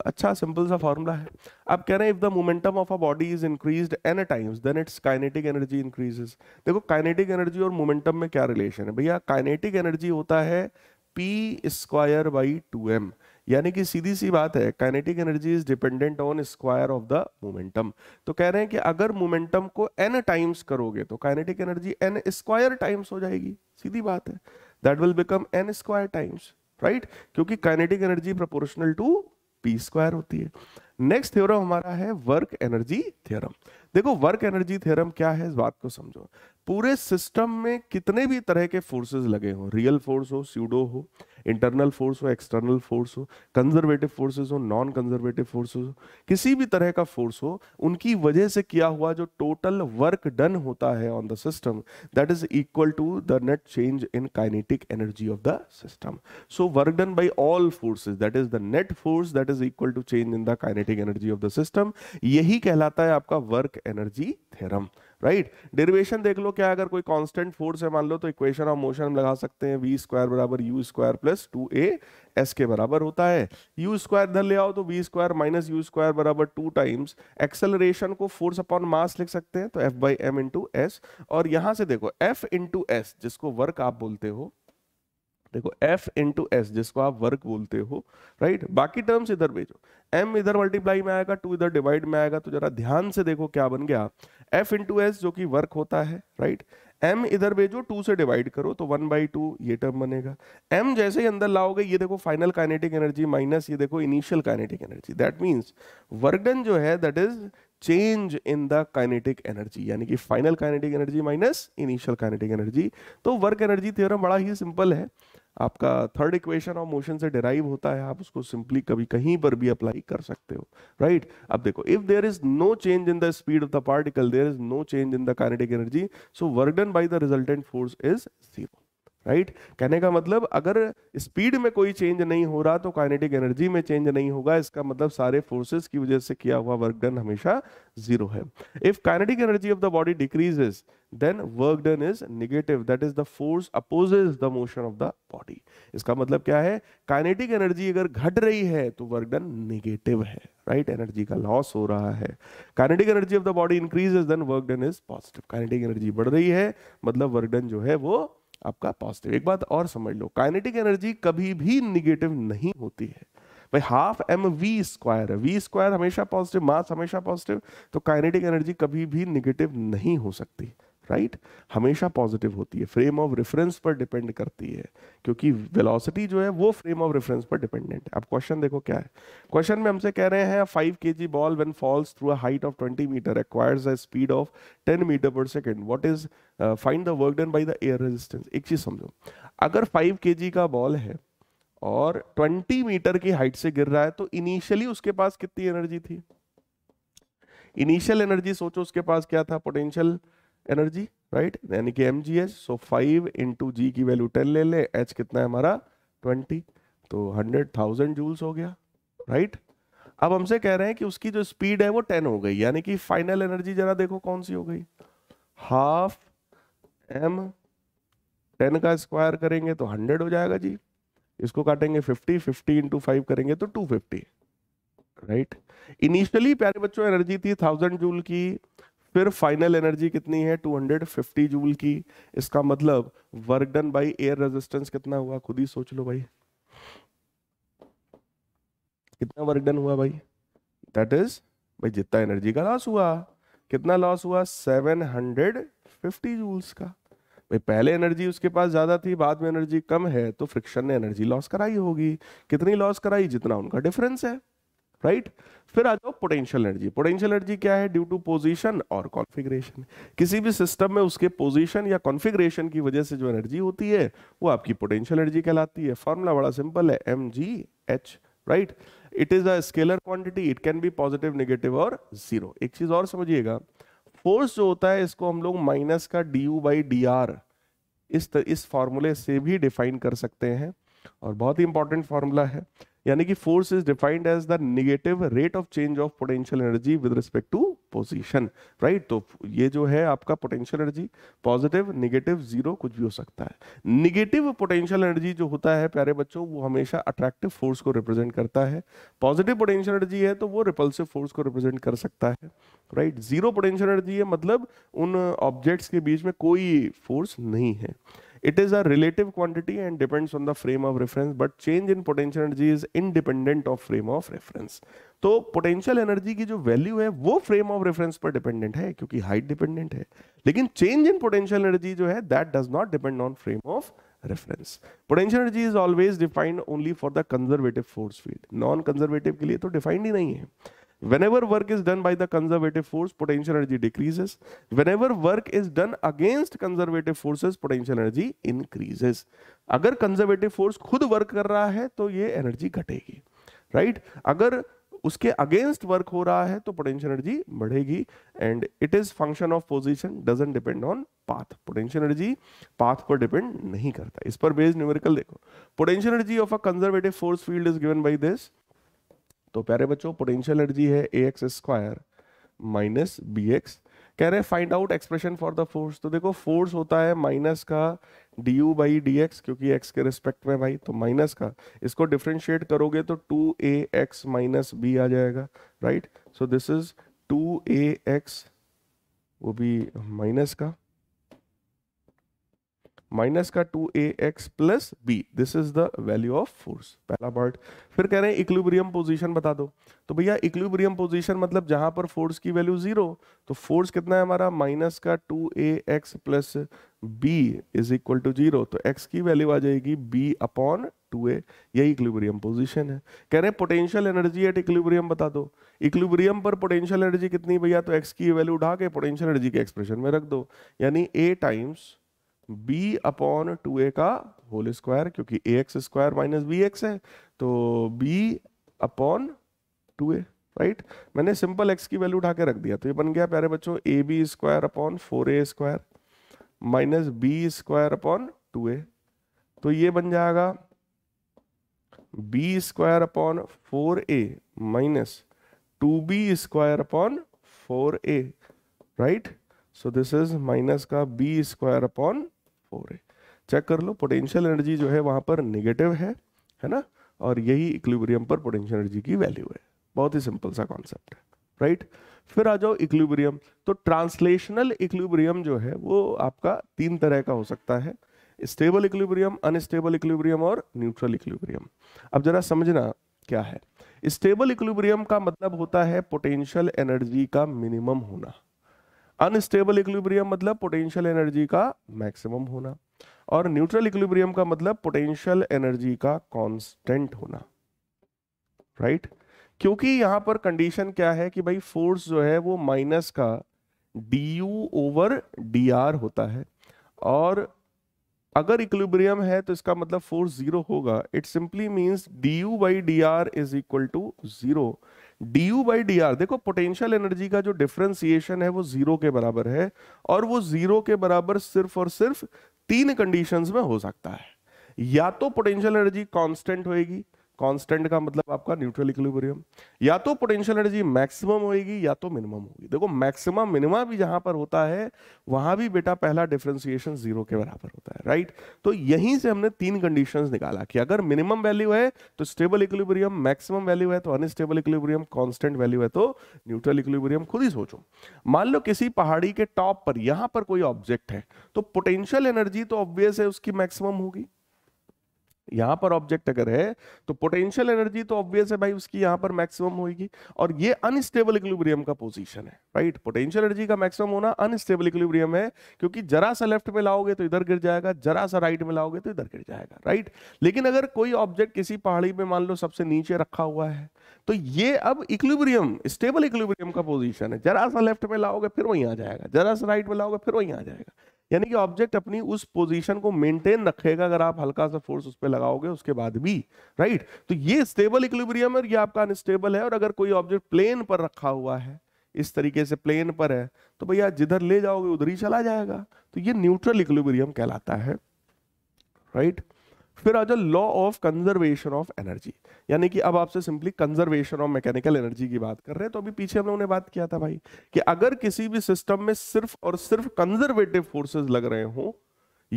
अच्छा सिंपल सा फॉर्मूला है आप कह रहे हैं if the momentum of a body is increase N A times then its kinetic energy increases देखो काइनेटिक एनर्जी और मोमेंटम में क्या रिलेशन है भैया काइनेटिक एनर्जी होता है P square by two M यानी कि सीधी सी बात है kinetic energy is dependent on square of the momentum तो कह रहे हैं कि अगर मोमेंटम को एन टाइम्स करोगे तो kinetic energy N square times हो जाएगी सीधी बात है that will become N square times right क्योंकि kinetic energy proportional to P square होती है नेक्स्ट थ्योरम हमारा है वर्क एनर्जी थ्योरम देखो वर्क एनर्जी थ्योरम क्या है इस बात को समझो पूरे सिस्टम में कितने भी तरह के फोर्सेस लगे हो रियल फोर्स हो स्यूडो हो इंटरनल फोर्स हो एक्सटर्नल फोर्स हो कंजर्वेटिव फोर्सेस हो नॉन कंजर्वेटिव फोर्सेस हो किसी भी तरह का फोर्स हो उनकी वजह से किया हुआ जो टोटल वर्क डन होता है on the system that is equal to the net change in kinetic energy of the system so work done by all forces that is the net force that is equal to change in the kinetic energy of the system यही कहलाता है आपका work energy theorem right right? Derivation देख लो क्या अगर कोई constant force है मान लो तो इक्वेशन ऑफ मोशन हम लगा सकते हैं वी स्क्वायर बराबर U square plus two A S के बराबर होता है यू स्क्वायर इधर ले आओ तो V square minus U square बराबर टू टाइम्स एक्सेलरेशन को फोर्स अपॉन मास लिख सकते हैं तो F by M into S और यहां से देखो एफ इंटू एस जिसको वर्क आप बोलते हो देखो एफ इंटू एस जिसको आप वर्क बोलते हो राइट बाकी टर्म्स इधर भेजो एम इधर मल्टीप्लाई में आएगा टू इधर डिवाइड में आएगा तो जरा ध्यान से देखो क्या बन गया एफ इंटू एस जो कि वर्क होता है राइट एम इधर भेजो टू से डिवाइड करो तो वन बाई टू ये टर्म बनेगा एम जैसे ही अंदर लाओगे ये देखो फाइनल काइनेटिक एनर्जी माइनस ये देखो initial kinetic energy that means work done जो है that is change in the kinetic energy यानी कि final kinetic energy minus initial kinetic energy तो वर्क एनर्जी थ्योरम बड़ा ही सिंपल है आपका थर्ड इक्वेशन ऑफ मोशन से डिराइव होता है आप उसको सिंपली कभी कहीं पर भी अप्लाई कर सकते हो राइट right? अब देखो if there is no change in the speed of the particle there is no change in the kinetic energy so work done the resultant force is zero right कहने का मतलब अगर speed में कोई change नहीं हो रहा तो काइनेटिक एनर्जी में चेंज नहीं होगा इसका मतलब सारे फोर्सेस की वजह से किया हुआ वर्क डन हमेशा जीरो है if kinetic energy of the body decreases then work done is negative that is the force opposes the motion of the body इसका मतलब क्या है काइनेटिक एनर्जी अगर घट रही है तो वर्क डन निगेटिव है राइट एनर्जी का लॉस हो रहा है kinetic energy of the body increases then work done is positive kinetic energy बढ़ रही है मतलब वर्क डन जो है वो आपका पॉजिटिव एक बात और समझ लो काइनेटिक एनर्जी कभी भी निगेटिव नहीं होती है भाई हाफ एम वी स्क्वायर है वी स्क्वायर हमेशा पॉजिटिव मास हमेशा पॉजिटिव तो काइनेटिक एनर्जी कभी भी निगेटिव नहीं हो सकती राइट right? हमेशा पॉजिटिव होती है फ्रेम ऑफ रेफरेंस पर डिपेंड करती है क्योंकि वेलोसिटी जो है वो फ्रेम ऑफ रेफरेंस पर डिपेंडेंट है अब क्वेश्चन देखो क्या है क्वेश्चन में हमसे कह रहे हैं five K G ball when falls through height of twenty metre acquires a speed of ten metre per second what is find the work done by the air resistance एक चीज समझो अगर फाइव के का बॉल है और twenty metre की height से गिर रहा है तो इनिशियली उसके पास कितनी एनर्जी थी इनिशियल एनर्जी सोचो उसके पास क्या था पोटेंशियल एनर्जी राइट यानी कि M G H so five into G की वैल्यू टेन ले ले एच कितना है हमारा ट्वेंटी तो हंड्रेड थाउजेंड जूल्स हो गया राइट अब हमसे कह रहे हैं कि उसकी जो स्पीड है वो टेन हो गई यानी कि फाइनल एनर्जी जरा देखो कौन सी हो गई हाफ एम टेन का स्क्वायर करेंगे तो हंड्रेड हो जाएगा जी इसको काटेंगे फिफ्टी फिफ्टी इंटू फाइव करेंगे तो टू फिफ्टी राइट इनिशियली प्यारे बच्चों एनर्जी थी थाउजेंड जूल की फिर फाइनल एनर्जी कितनी है 250 जूल की इसका मतलब work done by air resistance कितना हुआ खुद ही सोच लो भाई कितना वर्क डन हुआ भाई दैट इज भाई जितना एनर्जी का लॉस हुआ कितना लॉस हुआ 750 जूल्स का भाई पहले एनर्जी उसके पास ज़्यादा थी बाद में एनर्जी कम है तो फ्रिक्शन ने एनर्जी लॉस कराई होगी कितनी लॉस कराई जितना उनका डिफरेंस है राइट फिर आ जाओ पोटेंशियल एनर्जी पोटेंशियल एनर्जी क्या है ड्यू टू पोजीशन और कॉन्फ़िगरेशन किसी भी सिस्टम में उसके पोजीशन या कॉन्फ़िगरेशन की वजह से जो एनर्जी होती है वो आपकी पोटेंशियल एनर्जी कहलाती है फॉर्मूला बड़ा सिंपल है M G H right it is a scalar quantity it can be positive negative और जीरो एक चीज और समझिएगा फोर्स जो होता है इसको हम लोग माइनस का D U by D R इस इस फॉर्मूले से भी डिफाइन कर सकते हैं और बहुत ही इंपॉर्टेंट फॉर्मूला है यानी कि force is defined as the negative rate of change of potential energy with respect to position right तो ये जो है आपका potential energy positive negative zero कुछ भी हो सकता है निगेटिव पोटेंशियल एनर्जी जो होता है प्यारे बच्चों वो हमेशा अट्रैक्टिव फोर्स को रिप्रेजेंट करता है पॉजिटिव पोटेंशियल एनर्जी है तो वो रिपल्सिव फोर्स को रिप्रेजेंट कर सकता है राइट जीरो पोटेंशियल एनर्जी है मतलब उन ऑब्जेक्ट्स के बीच में कोई फोर्स नहीं है It is a relative quantity and depends on the frame of reference but change in potential energy is independent of frame of reference. तो पोटेंशियल एनर्जी की जो वैल्यू है वो फ्रेम ऑफ रेफरेंस पर डिपेंडेंट है क्योंकि हाइट डिपेंडेंट है लेकिन चेंज इन पोटेंशियल एनर्जी जो है that does not depend on frame of reference potential energy is always defined only for the conservative force field non conservative के लिए तो डिफाइंड ही नहीं है Whenever work is done by the conservative force, potential energy decreases. Whenever work is done against conservative forces, potential energy increases. agar conservative force khud work kar raha hai to ye energy ghategi right? अगर उसके against work हो रहा है तो potential energy बढ़ेगी and it is function of position doesn't depend on path potential energy path पर depend नहीं करता इस पर बेस्ड न्यूमेरिकल देखो potential energy of a conservative force field is given by this तो प्यारे बच्चों पोटेंशियल एनर्जी है A X square minus B X कह रहे find out expression for the force तो देखो फोर्स होता है माइनस का D U by D X क्योंकि एक्स के रिस्पेक्ट में भाई तो माइनस का इसको डिफ्रेंशिएट करोगे तो two A X minus B आ जाएगा right so this is two A X वो भी माइनस का माइनस का two A X plus B this is the value of force पहला पार्ट फिर कह रहे हैं इक्लिब्रियम पोजीशन बता दो तो भैया इक्लिब्रियम पोजीशन मतलब जहां पर फोर्स की वैल्यू जीरो तो फोर्स कितना है हमारा माइनस का two A X plus B is equal to zero तो एक्स की वैल्यू आ जाएगी बी अपॉन टू ए यही इक्लिब्रियम पोजिशन है कह रहे हैं पोटेंशियल एनर्जी एट इक्लिब्रियम बता दो इक्लिब्रियम पर पोटेंशियल एनर्जी कितनी भैया तो एक्स की वैल्यू उठा के पोटेंशियल एनर्जी के एक्सप्रेशन में रख दो यानी A times b upon two A का होल स्क्वायर क्योंकि A X square minus B X है तो b upon two A right मैंने सिंपल x की वैल्यू उठा के रख दिया तो ये बन गया प्यारे बच्चों A B square upon four A square minus B square upon two A तो ये बन जाएगा B square upon four A minus two B square upon four A right so this is minus का B square upon four A check कर लो potential energy जो है वहाँ पर निगेटिव है है ना और यही इक्लिब्रियम पर पोटेंशियल एनर्जी की वैल्यू है बहुत ही सिंपल सा कॉन्सेप्ट है राइट फिर आ जाओ इक्लिब्रियम तो ट्रांसलेशनल इक्लिब्रियम जो है वो आपका तीन तरह का हो सकता है स्टेबल इक्लिब्रियम अनस्टेबल इक्लिब्रियम और न्यूट्रल इक्लिब्रियम अब जरा समझना क्या है स्टेबल इक्लिब्रियम का मतलब होता है पोटेंशियल एनर्जी का मिनिमम होना अनस्टेबल इक्विब्रियम मतलब पोटेंशियल एनर्जी का मैक्सिमम होना और न्यूट्रल इक्विब्रियम का मतलब पोटेंशियल एनर्जी का कांस्टेंट होना राइट right? क्योंकि यहां पर कंडीशन क्या है कि भाई फोर्स जो है वो माइनस का D U over D R होता है और अगर इक्विब्रियम है तो इसका मतलब फोर्स जीरो होगा it simply means D U by D R is equal to zero D U by D R देखो पोटेंशियल एनर्जी का जो डिफ्रेंसिएशन है वो जीरो के बराबर है और वो जीरो के बराबर सिर्फ और सिर्फ तीन कंडीशंस में हो सकता है या तो पोटेंशियल एनर्जी कांस्टेंट होगी कांस्टेंट का मतलब आपका न्यूट्रल इक्विलिब्रियम या तो पोटेंशियल एनर्जी मैक्सिमम होगी या तो मिनिमम होगी देखो मैक्सिमम मिनिमम भी जहां पर होता है वहां भी बेटा पहला डिफरेंशिएशन जीरो के बराबर होता है राइट तो यहीं से हमने तीन कंडीशन निकाला कि अगर मिनिमम वैल्यू है तो स्टेबल इक्विलिब्रियम मैक्सिमम वैल्यू है तो अनस्टेबल इक्विलिब्रियम कांस्टेंट वैल्यू है तो न्यूट्रल इक्विलिब्रियम खुद ही सोचो मान लो किसी पहाड़ी के टॉप पर यहां पर कोई ऑब्जेक्ट है तो पोटेंशियल एनर्जी तो ऑब्वियस है उसकी मैक्सिमम होगी यहाँ पर ऑब्जेक्ट अगर है तो पोटेंशियल एनर्जी तो ऑब्वियस है भाई उसकी यहाँ पर मैक्सिमम होगी और ये अनस्टेबल इक्विलिब्रियम का पोजीशन है राइट पोटेंशियल एनर्जी का मैक्सिमम होना अनस्टेबल इक्विलिब्रियम है क्योंकि जरा सा लेफ्ट में लाओगे तो इधर गिर जाएगा जरा सा राइट में लाओगे तो इधर गिर जाएगा राइट लेकिन अगर कोई ऑब्जेक्ट किसी पहाड़ी में मान लो सबसे नीचे रखा हुआ है तो ये अब इक्विलिब्रियम स्टेबल इक्विलिब्रियम का पोजिशन है जरा सा लेफ्ट में लाओगे फिर वहीं आ जाएगा जरा सा राइट में लाओगे फिर वहीं आ जाएगा यानी कि ऑब्जेक्ट अपनी उस पोजीशन को मेंटेन रखेगा अगर आप हल्का सा फोर्स उस पर लगाओगे उसके बाद भी राइट तो ये स्टेबल इक्विलिब्रियम है और ये आपका अनस्टेबल है और अगर कोई ऑब्जेक्ट प्लेन पर रखा हुआ है इस तरीके से प्लेन पर है तो भैया जिधर ले जाओगे उधर ही चला जाएगा तो ये न्यूट्रल इक्विलिब्रियम कहलाता है राइट right? फिर आ जाए law of conservation of energy यानी कि अब आपसे simply conservation of mechanical energy की बात कर रहे हैं तो अभी पीछे हम लोगों ने बात किया था भाई कि अगर किसी भी सिस्टम में सिर्फ और सिर्फ कंजर्वेटिव फोर्सेस लग रहे हो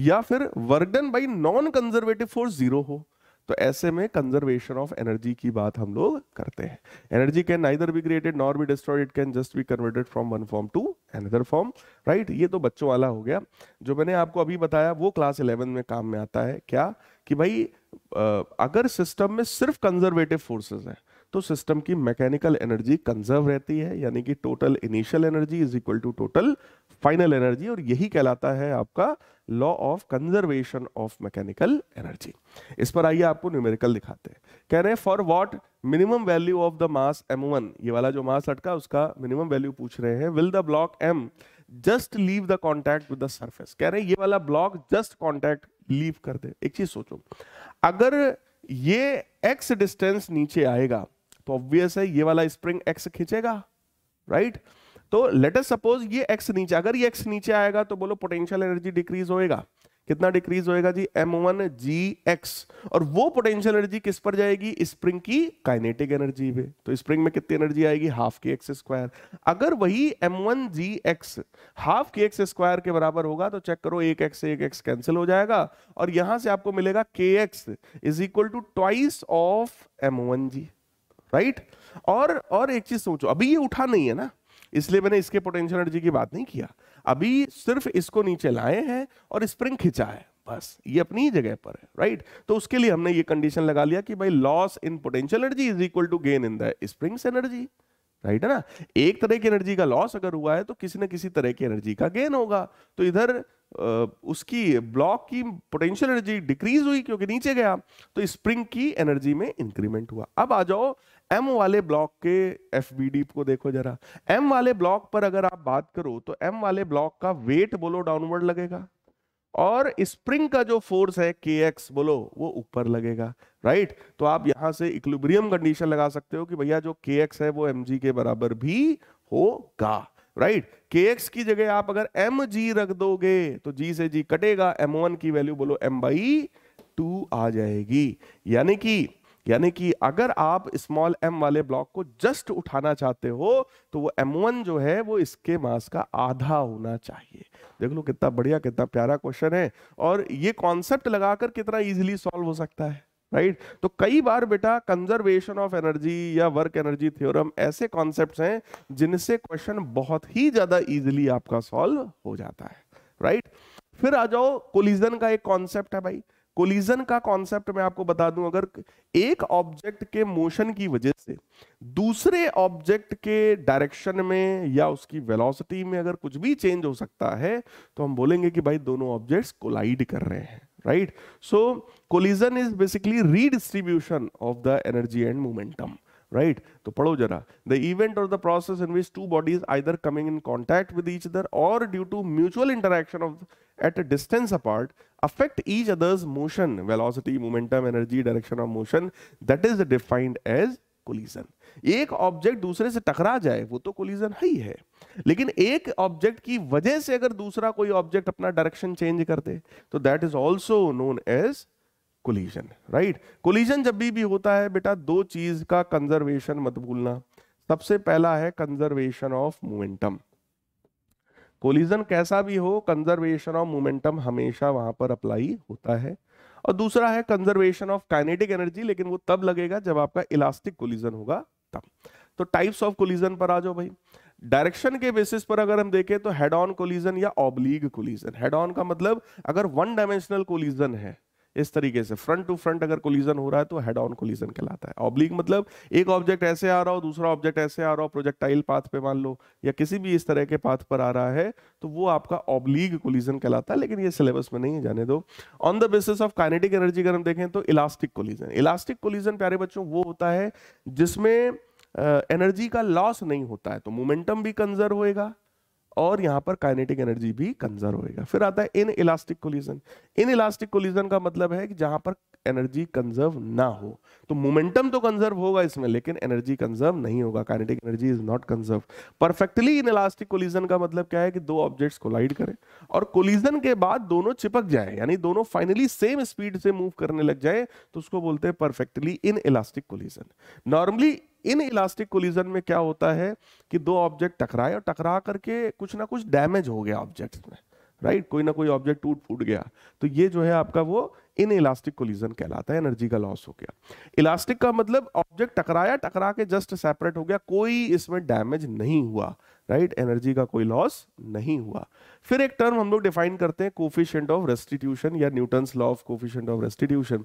या फिर work done by non conservative force zero हो तो ऐसे में कंजर्वेशन ऑफ एनर्जी की बात हम लोग करते हैं energy can neither be created nor be destroyed it can just be converted from one form to another form right ये तो बच्चों वाला हो गया जो मैंने आपको अभी बताया वो क्लास इलेवन में काम में आता है क्या कि भाई अगर सिस्टम में सिर्फ कंजर्वेटिव फोर्सेज हैं तो सिस्टम की मैकेनिकल एनर्जी कंजर्व रहती है यानी कि total initial energy is equal to total final energy और यही कहलाता है आपका law of conservation of mechanical energy इस पर आइए आपको न्यूमेरिकल दिखाते हैं कह रहे हैं for what minimum value of the mass M one ये वाला जो मास अटका उसका मिनिमम वैल्यू पूछ रहे हैं will the block M just leave the contact with the surface कह रहे हैं ये वाला ब्लॉक जस्ट कॉन्टैक्ट लीव कर दे एक चीज सोचो अगर ये एक्स डिस्टेंस नीचे आएगा तो ऑब्वियस है ये वाला स्प्रिंग एक्स खींचेगा राइट right? तो लेटेस्ट सपोज ये एक्स नीचे अगर ये एक्स नीचे आएगा तो बोलो पोटेंशियल एनर्जी डिक्रीज होएगा कितना डिक्रीज होएगा G M one G X और वो पोटेंशियल एनर्जी किस पर जाएगी स्प्रिंग की काइनेटिक एनर्जी पे तो स्प्रिंग में कितनी एनर्जी आएगी हाफ के एक्स स्क्वायर अगर वही M one G X half K X square के बराबर होगा तो चेक करो एक एक्स से एक एक्स कैंसिल हो जाएगा और यहां से आपको मिलेगा K X is equal to twice of M one G right और और एक चीज सोचो अभी ये उठा नहीं है ना इसलिए मैंने इसके पोटेंशियल एनर्जी की बात नहीं किया अभी सिर्फ इसको नीचे लाए हैं और स्प्रिंग खिंचा है बस ये अपनी जगह पर है राइट तो उसके लिए हमने ये कंडीशन लगा लिया कि भाई loss in potential energy is equal to gain in the springs energy right है ना एक तरह की एनर्जी का लॉस अगर हुआ है तो किसी न किसी तरह की एनर्जी का गेन होगा तो इधर उसकी ब्लॉक की पोटेंशियल एनर्जी डिक्रीज हुई क्योंकि नीचे गया तो स्प्रिंग की एनर्जी में इंक्रीमेंट हुआ अब आ जाओ एम वाले ब्लॉक के एफ को देखो जरा एम वाले ब्लॉक पर अगर आप बात करो तो एम वाले ब्लॉक का वेट बोलो डाउनवर्ड लगेगा और स्प्रिंग का जो फोर्स है के एक्स बोलो वो ऊपर लगेगा राइट तो आप यहां से इक्लिब्रियम कंडीशन लगा सकते हो कि भैया जो के एक्स है वो एम जी के बराबर भी होगा राइट के एक्स की जगह आप अगर एम जी रख दोगे तो जी से जी कटेगा एम वन की वैल्यू बोलो एम बाई टू आ जाएगी यानी कि यानी कि अगर आप स्मॉल एम वाले ब्लॉक को जस्ट उठाना चाहते हो तो वो एम वन जो है वो इसके मास का आधा होना चाहिए देख लो कितना बढ़िया कितना प्यारा क्वेश्चन है और ये कॉन्सेप्ट लगाकर कितना इजीली सॉल्व हो सकता है राइट right? तो कई बार बेटा कंजर्वेशन ऑफ एनर्जी या वर्क एनर्जी थ्योरम ऐसे कॉन्सेप्ट हैं जिनसे क्वेश्चन बहुत ही ज्यादा इजिली आपका सॉल्व हो जाता है राइट right? फिर आ जाओ कोलिजन का एक कॉन्सेप्ट है भाई कोलिजन का कॉन्सेप्ट मैं आपको बता दूं अगर एक ऑब्जेक्ट के मोशन की वजह से दूसरे ऑब्जेक्ट के डायरेक्शन में या उसकी वेलोसिटी में अगर कुछ भी चेंज हो सकता है तो हम बोलेंगे कि भाई दोनों ऑब्जेक्ट्स कोलाइड कर रहे हैं right so collision is basically redistribution of the energy and momentum right तो पढ़ो जरा द इवेंट और the process in which two bodies either coming in contact with each other और due to mutual interaction of at a distance apart affect each other's motion, velocity, momentum, energy, direction of motion. That is defined as collision एक object दूसरे से टकरा जाए वो तो collision ही है लेकिन एक ऑब्जेक्ट की वजह से अगर दूसरा कोई ऑब्जेक्ट अपना डायरेक्शन चेंज कर दे तो that is also known as collision right collision जब भी भी होता है बेटा दो चीज का कंजर्वेशन मत भूलना सबसे पहला है कंजर्वेशन ऑफ मोमेंटम कोलिजन कैसा भी हो कंजर्वेशन ऑफ मोमेंटम हमेशा वहां पर अप्लाई होता है और दूसरा है कंजर्वेशन ऑफ काइनेटिक एनर्जी लेकिन वो तब लगेगा जब आपका इलास्टिक कोलिजन होगा तब तो टाइप्स ऑफ कोलिजन पर आ जाओ भाई डायरेक्शन के बेसिस पर अगर हम देखें तो हेड ऑन कोलिजन या ऑब्लीग कोलिजन हेड ऑन का मतलब अगर वन डायमेंशनल कोलिजन है इस तरीके से फ्रंट टू फ्रंट अगर कोलिजन हो रहा है तो हेड ऑन कोलिजन कहलाता है ऑब्लिक मतलब एक ऑब्जेक्ट ऐसे आ रहा हो दूसरा ऑब्जेक्ट ऐसे आ रहा हो प्रोजेक्टाइल पाथ पे मान लो या किसी भी इस तरह के पाथ पर आ रहा है तो वो आपका ऑब्लिक कोलिजन कहलाता है लेकिन ये सिलेबस में नहीं है जाने दो on the basis of kinetic energy अगर हम देखें तो इलास्टिक कोलिजन इलास्टिक कोलिजन प्यारे बच्चों वो होता है जिसमें एनर्जी uh, का लॉस नहीं होता है तो मोमेंटम भी कंजर्व होएगा और यहाँ पर काइनेटिक एनर्जी भी कंजर्व होएगा फिर आता है inelastic collision inelastic collision का मतलब है कि जहां पर एनर्जी कंजर्व ना हो तो मोमेंटम तो कंजर्व होगा इसमें लेकिन एनर्जी कंजर्व नहीं होगा kinetic energy is not conserve perfectly inelastic collision का मतलब क्या है कि दो ऑब्जेक्ट्स कोलाइड करें और कोलिजन के बाद दोनों चिपक जाए यानी दोनों फाइनली सेम स्पीड से मूव करने लग जाए तो उसको बोलते हैं perfectly inelastic collision normally inelastic collision में क्या होता है कि दो ऑब्जेक्ट टकराए और टकरा करके कुछ ना कुछ डैमेज हो गया ऑब्जेक्ट में राइट right? कोई ना कोई ऑब्जेक्ट टूट फूट गया तो ये जो है आपका वो इन इलास्टिक कोलिजन कहलाता है एनर्जी का लॉस हो गया इलास्टिक का मतलब ऑब्जेक्ट टकराया टकरा के जस्ट सेपरेट हो गया कोई इसमें डैमेज नहीं हुआ राइट right? एनर्जी का कोई लॉस नहीं हुआ फिर एक टर्म हम लोग डिफाइन करते हैं कोफिशियंट ऑफ रेस्टिट्यूशन या Newton law of coefficient of restitution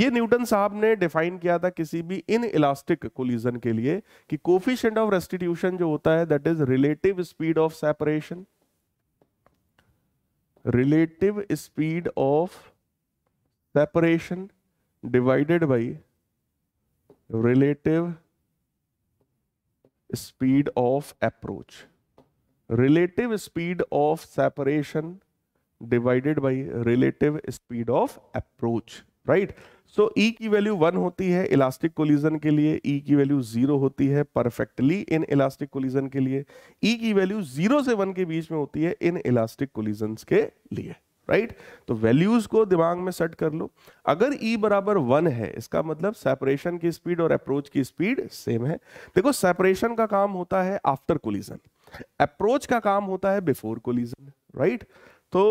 ये न्यूटन साहब ने डिफाइन किया था किसी भी इन इलास्टिक कोलिजन के लिए कि कोफिशियंट ऑफ रेस्टिट्यूशन जो होता है that is relative speed of separation relative speed of separation divided by relative speed of approach relative speed of separation divided by relative speed of approach right so E की वैल्यू one होती है elastic collision के लिए E e की वैल्यू zero होती है परफेक्टली इन इलास्टिक कोलिजन के लिए ई e की वैल्यू जीरो से वन के बीच में होती है इन इलास्टिक कोलिजन के लिए राइट right? तो वैल्यूज को दिमाग में सेट कर लो अगर ई e बराबर वन है इसका मतलब सेपरेशन की स्पीड और अप्रोच की स्पीड सेम है देखो सेपरेशन का काम होता है आफ्टर कोलिजन अप्रोच का काम होता है बिफोर कोलिजन राइट तो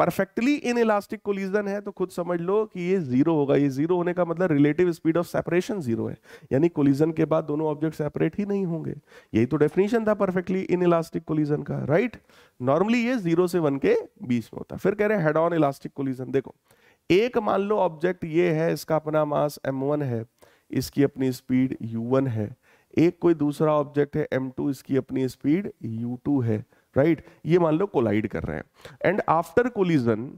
परफेक्टली इन इलास्टिक कोलिजन है तो खुद समझ लो कि ये जीरो होगा ये जीरो होने का मतलब relative speed of separation zero है यानी कोलिजन के बाद दोनों ऑब्जेक्ट सेपरेट ही नहीं होंगे यही तो डेफिनेशन था परफेक्टली इन इलास्टिक कोलिजन का राइट नॉर्मली ये जीरो से वन के बीच में होता है फिर कह रहे हैं हेड ऑन इलास्टिक कोलिजन देखो एक मान लो ऑब्जेक्ट ये है इसका अपना मास एम है इसकी अपनी स्पीड यू है एक कोई दूसरा ऑब्जेक्ट है एम इसकी अपनी स्पीड यू है राइट right? ये मान लो कोलाइड कर रहे हैं एंड आफ्टर कोलिजन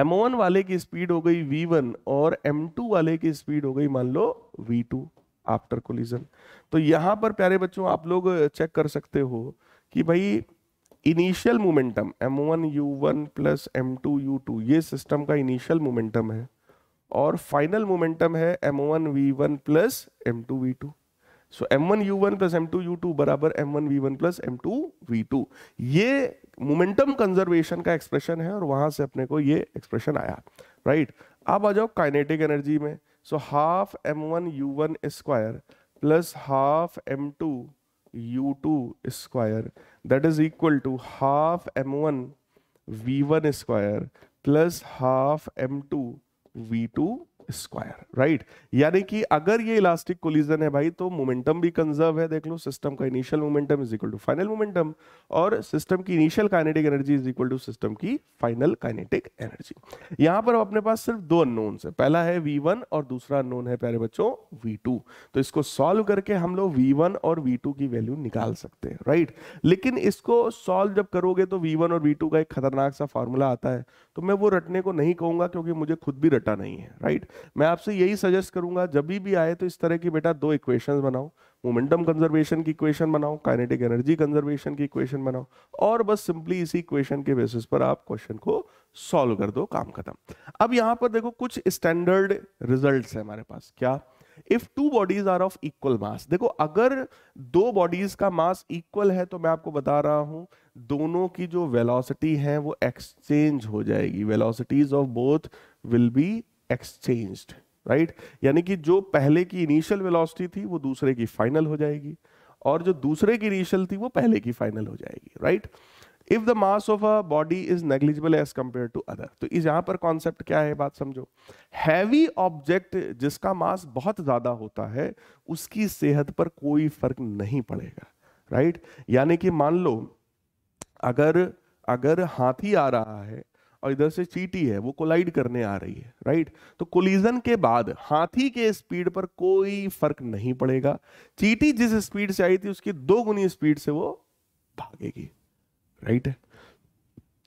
M1 वाले की स्पीड हो गई V1 और M2 वाले की स्पीड हो गई मान लो V2 आफ्टर कोलिजन तो यहां पर प्यारे बच्चों आप लोग चेक कर सकते हो कि भाई initial momentum M1 U1 plus U two ये सिस्टम का इनिशियल मोमेंटम है और फाइनल मोमेंटम है M1 V1 plus V two so M one you one plus M two you two बराबर M one we one plus M two we two ये momentum conservation का expression है और वहां से अपने को ये एक्सप्रेशन आया राइट right? अब आ जाओ काइनेटिक एनर्जी में so half m one you one square plus half m two you two square that is equal to half m one we one square plus half m two we two square right यानी कि अगर ये elastic collision है भाई तो momentum भी conserve है देख लो सिस्टम का initial momentum is equal to final momentum और सिस्टम की initial kinetic energy is equal to system की फाइनल काइनेटिक एनर्जी यहां पर अपने पास सिर्फ दो अननोन है पहला है वी और दूसरा अननोन है प्यारे बच्चों वी तो इसको सॉल्व करके हम लोग वी और वी की वैल्यू निकाल सकते हैं राइट लेकिन इसको सॉल्व जब करोगे तो वी और वी का एक खतरनाक सा फॉर्मूला आता है तो मैं वो रटने को नहीं कहूंगा क्योंकि मुझे खुद भी रटा नहीं है राइट मैं आपसे यही सजेस्ट करूंगा जब भी आए तो इस तरह की बेटा दो इक्वेशंस बनाओ मोमेंटम कंजर्वेशन की इक्वेशन बनाओ काइनेटिक एनर्जी कंजर्वेशन की इक्वेशन बनाओ और बस सिंपली इसी इक्वेशन के बेसिस पर आप क्वेश्चन को सॉल्व कर दो काम खत्म अब यहां पर देखो कुछ स्टैंडर्ड रिजल्ट है हमारे पास क्या If two bodies are of equal mass, देखो अगर दो बॉडीज का मास इक्वल है तो मैं आपको बता रहा हूं दोनों की जो वेलोसिटी है वो एक्सचेंज हो जाएगी velocities of both will be exchanged right यानी कि जो पहले की इनिशियल वेलोसिटी थी वो दूसरे की फाइनल हो जाएगी और जो दूसरे की इनिशियल थी वो पहले की फाइनल हो जाएगी right if the mass of a body is negligible as compare to other तो इस यहां पर कॉन्सेप्ट क्या है बात समझो हैवी ऑब्जेक्ट जिसका मास बहुत ज्यादा होता है उसकी सेहत पर कोई फर्क नहीं पड़ेगा राइट यानी कि मान लो अगर अगर हाथी आ रहा है और इधर से चीटी है वो कोलाइड करने आ रही है राइट तो कोलिजन के बाद हाथी के स्पीड पर कोई फर्क नहीं पड़ेगा चीटी जिस स्पीड से आई थी उसकी दो गुनी स्पीड से वो भागेगी राइट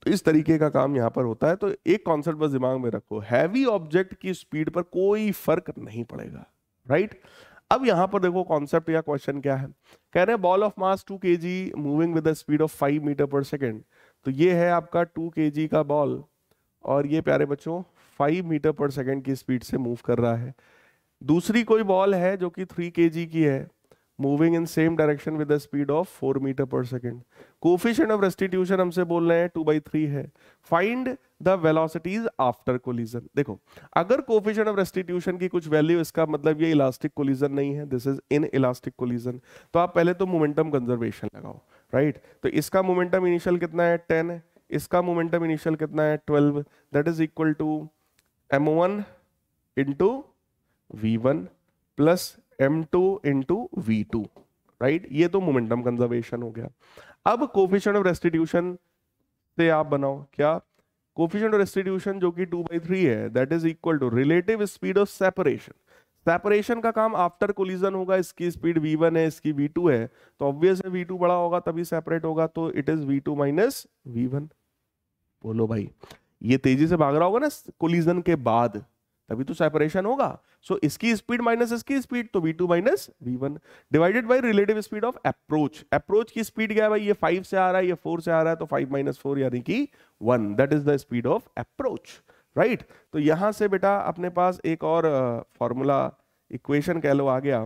तो इस तरीके का काम यहां पर होता है तो एक कॉन्सेप्ट बस दिमाग में रखो हैवी ऑब्जेक्ट की स्पीड पर कोई फर्क नहीं पड़ेगा राइट अब यहां पर देखो कॉन्सेप्ट या क्वेश्चन क्या है कह रहे हैं ball of mass two K G moving with speed of five meter per second तो ये है आपका टू के का बॉल और ये प्यारे बच्चों फाइव मीटर पर सेकेंड की स्पीड से मूव कर रहा है दूसरी कोई बॉल है जो कि थ्री के की है moving in same direction with the speed of four meter per second coefficient of restitution हमसे बोल रहे हैं टू बाई थ्री है find the velocities after collision देखो अगर कोफिशियंट ऑफ रेस्टिट्यूशन की कुछ वैल्यू इसका मतलब ये इलास्टिक कोलिजन नहीं है this is inelastic collision तो आप पहले तो मोमेंटम कंजर्वेशन लगाओ राइट तो इसका मोमेंटम इनिशियल कितना है टेन इसका मोमेंटम इनिशियल कितना है twelve that is equal to m one into v one plus M two into v two right ये तो मोमेंटम कंजर्वेशन हो गया अब कोफिशन ऑफ रेस्टिट्यूशन से आप बनाओ क्या कोफिशियंट ऑफ रेस्टिट्यूशन जो कि टू बाई थ्री है that is equal to relative speed of separation separation का काम आफ्टर कोलिजन होगा इसकी स्पीड वी वन है इसकी वी टू है तो ऑब्वियस है टू बड़ा होगा तभी सेपरेट होगा तो it is v two minus v one बोलो भाई ये तेजी से भाग रहा होगा ना कोलिजन के बाद तभी तो सेपरेशन होगा सो so, इसकी स्पीड माइनस इसकी स्पीड तो v two minus v one divided by relative speed of approach approach की स्पीड क्या है भाई ये फाइव से आ रहा है ये फोर से आ रहा है तो फाइव माइनस फोर यानी कि one that is the speed of approach right right? तो यहां से बेटा अपने पास एक और फॉर्मूला इक्वेशन कह लो आ गया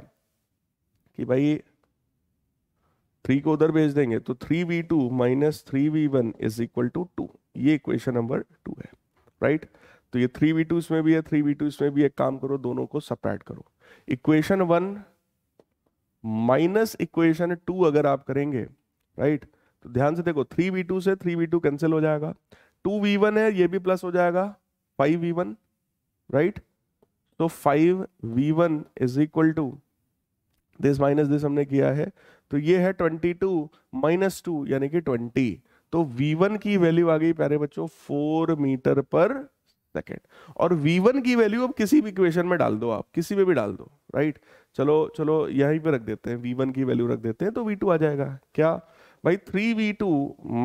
कि भाई थ्री को उधर भेज देंगे तो three v two minus three v one is equal to two ये इक्वेशन नंबर टू है राइट right? तो ये थ्री वी टू इसमें भी है थ्री वी टू इसमें भी एक काम करो दोनों को सपरेट करो equation one minus equation two अगर आप करेंगे राइट right? तो ध्यान से देखो थ्री वी टू से थ्री वी टू कैंसिल हो जाएगा टू वी वन है ये भी प्लस हो जाएगा 5v1 right so 5v1 is equal to this minus this हमने किया है तो ये है 22 टू माइनस टू यानी कि 20 तो v1 की वैल्यू आ गई प्यारे बच्चों 4 मीटर पर सेकेंड और v1 की वैल्यू अब किसी भी इक्वेशन में डाल दो आप किसी में भी डाल दो राइट चलो चलो यहीं पे रख देते हैं v1 की वैल्यू रख देते हैं तो v2 आ जाएगा क्या भाई 3v2 we two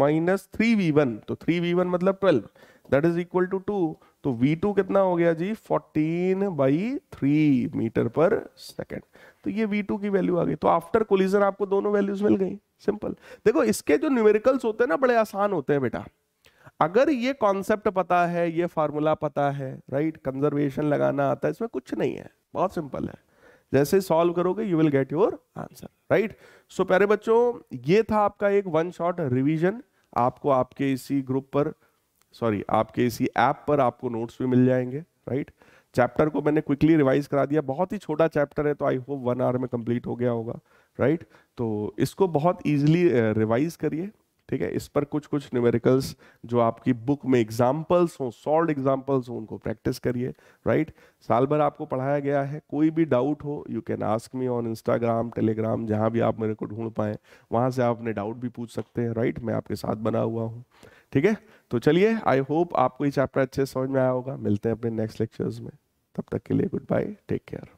minus three तो 3v1 मतलब twelve that is equal to two तो V2 कितना हो गया जी 14 by three meter per second तो ये V2 की वैल्यू आ गई तो आफ्टर कोलिजन आपको दोनों वैल्यूज मिल गई सिंपल देखो इसके जो न्यूमेरिकल्स होते हैं ना बड़े आसान होते हैं बेटा अगर ये कॉन्सेप्ट पता है ये फार्मूला पता है राइट कंजर्वेशन लगाना आता है इसमें कुछ नहीं है बहुत सिंपल है जैसे सॉल्व करोगे you will get your answer right so प्यारे बच्चों ये था आपका एक वन शॉट रिवीजन आपको आपके इसी ग्रुप पर सॉरी आपके इसी ऐप पर आपको नोट्स भी मिल जाएंगे राइट चैप्टर को मैंने क्विकली रिवाइज करा दिया बहुत ही छोटा चैप्टर है तो आई होप वन आवर में कंप्लीट हो गया होगा राइट तो इसको बहुत ईजिली रिवाइज करिए ठीक है इस पर कुछ कुछ न्यूमेरिकल्स जो आपकी बुक में एग्जाम्पल्स हों सॉल्ड एग्जाम्पल्स हों उनको प्रैक्टिस करिए राइट साल भर आपको पढ़ाया गया है कोई भी डाउट हो you can ask me on Instagram Telegram जहाँ भी आप मेरे को ढूंढ पाएँ वहाँ से आप अपने डाउट भी पूछ सकते हैं राइट मैं आपके साथ बना हुआ हूँ ठीक है तो चलिए आई होप आपको ये चैप्टर अच्छे समझ में आया होगा मिलते हैं अपने नेक्स्ट लेक्चर्स में तब तक के लिए गुड बाय टेक केयर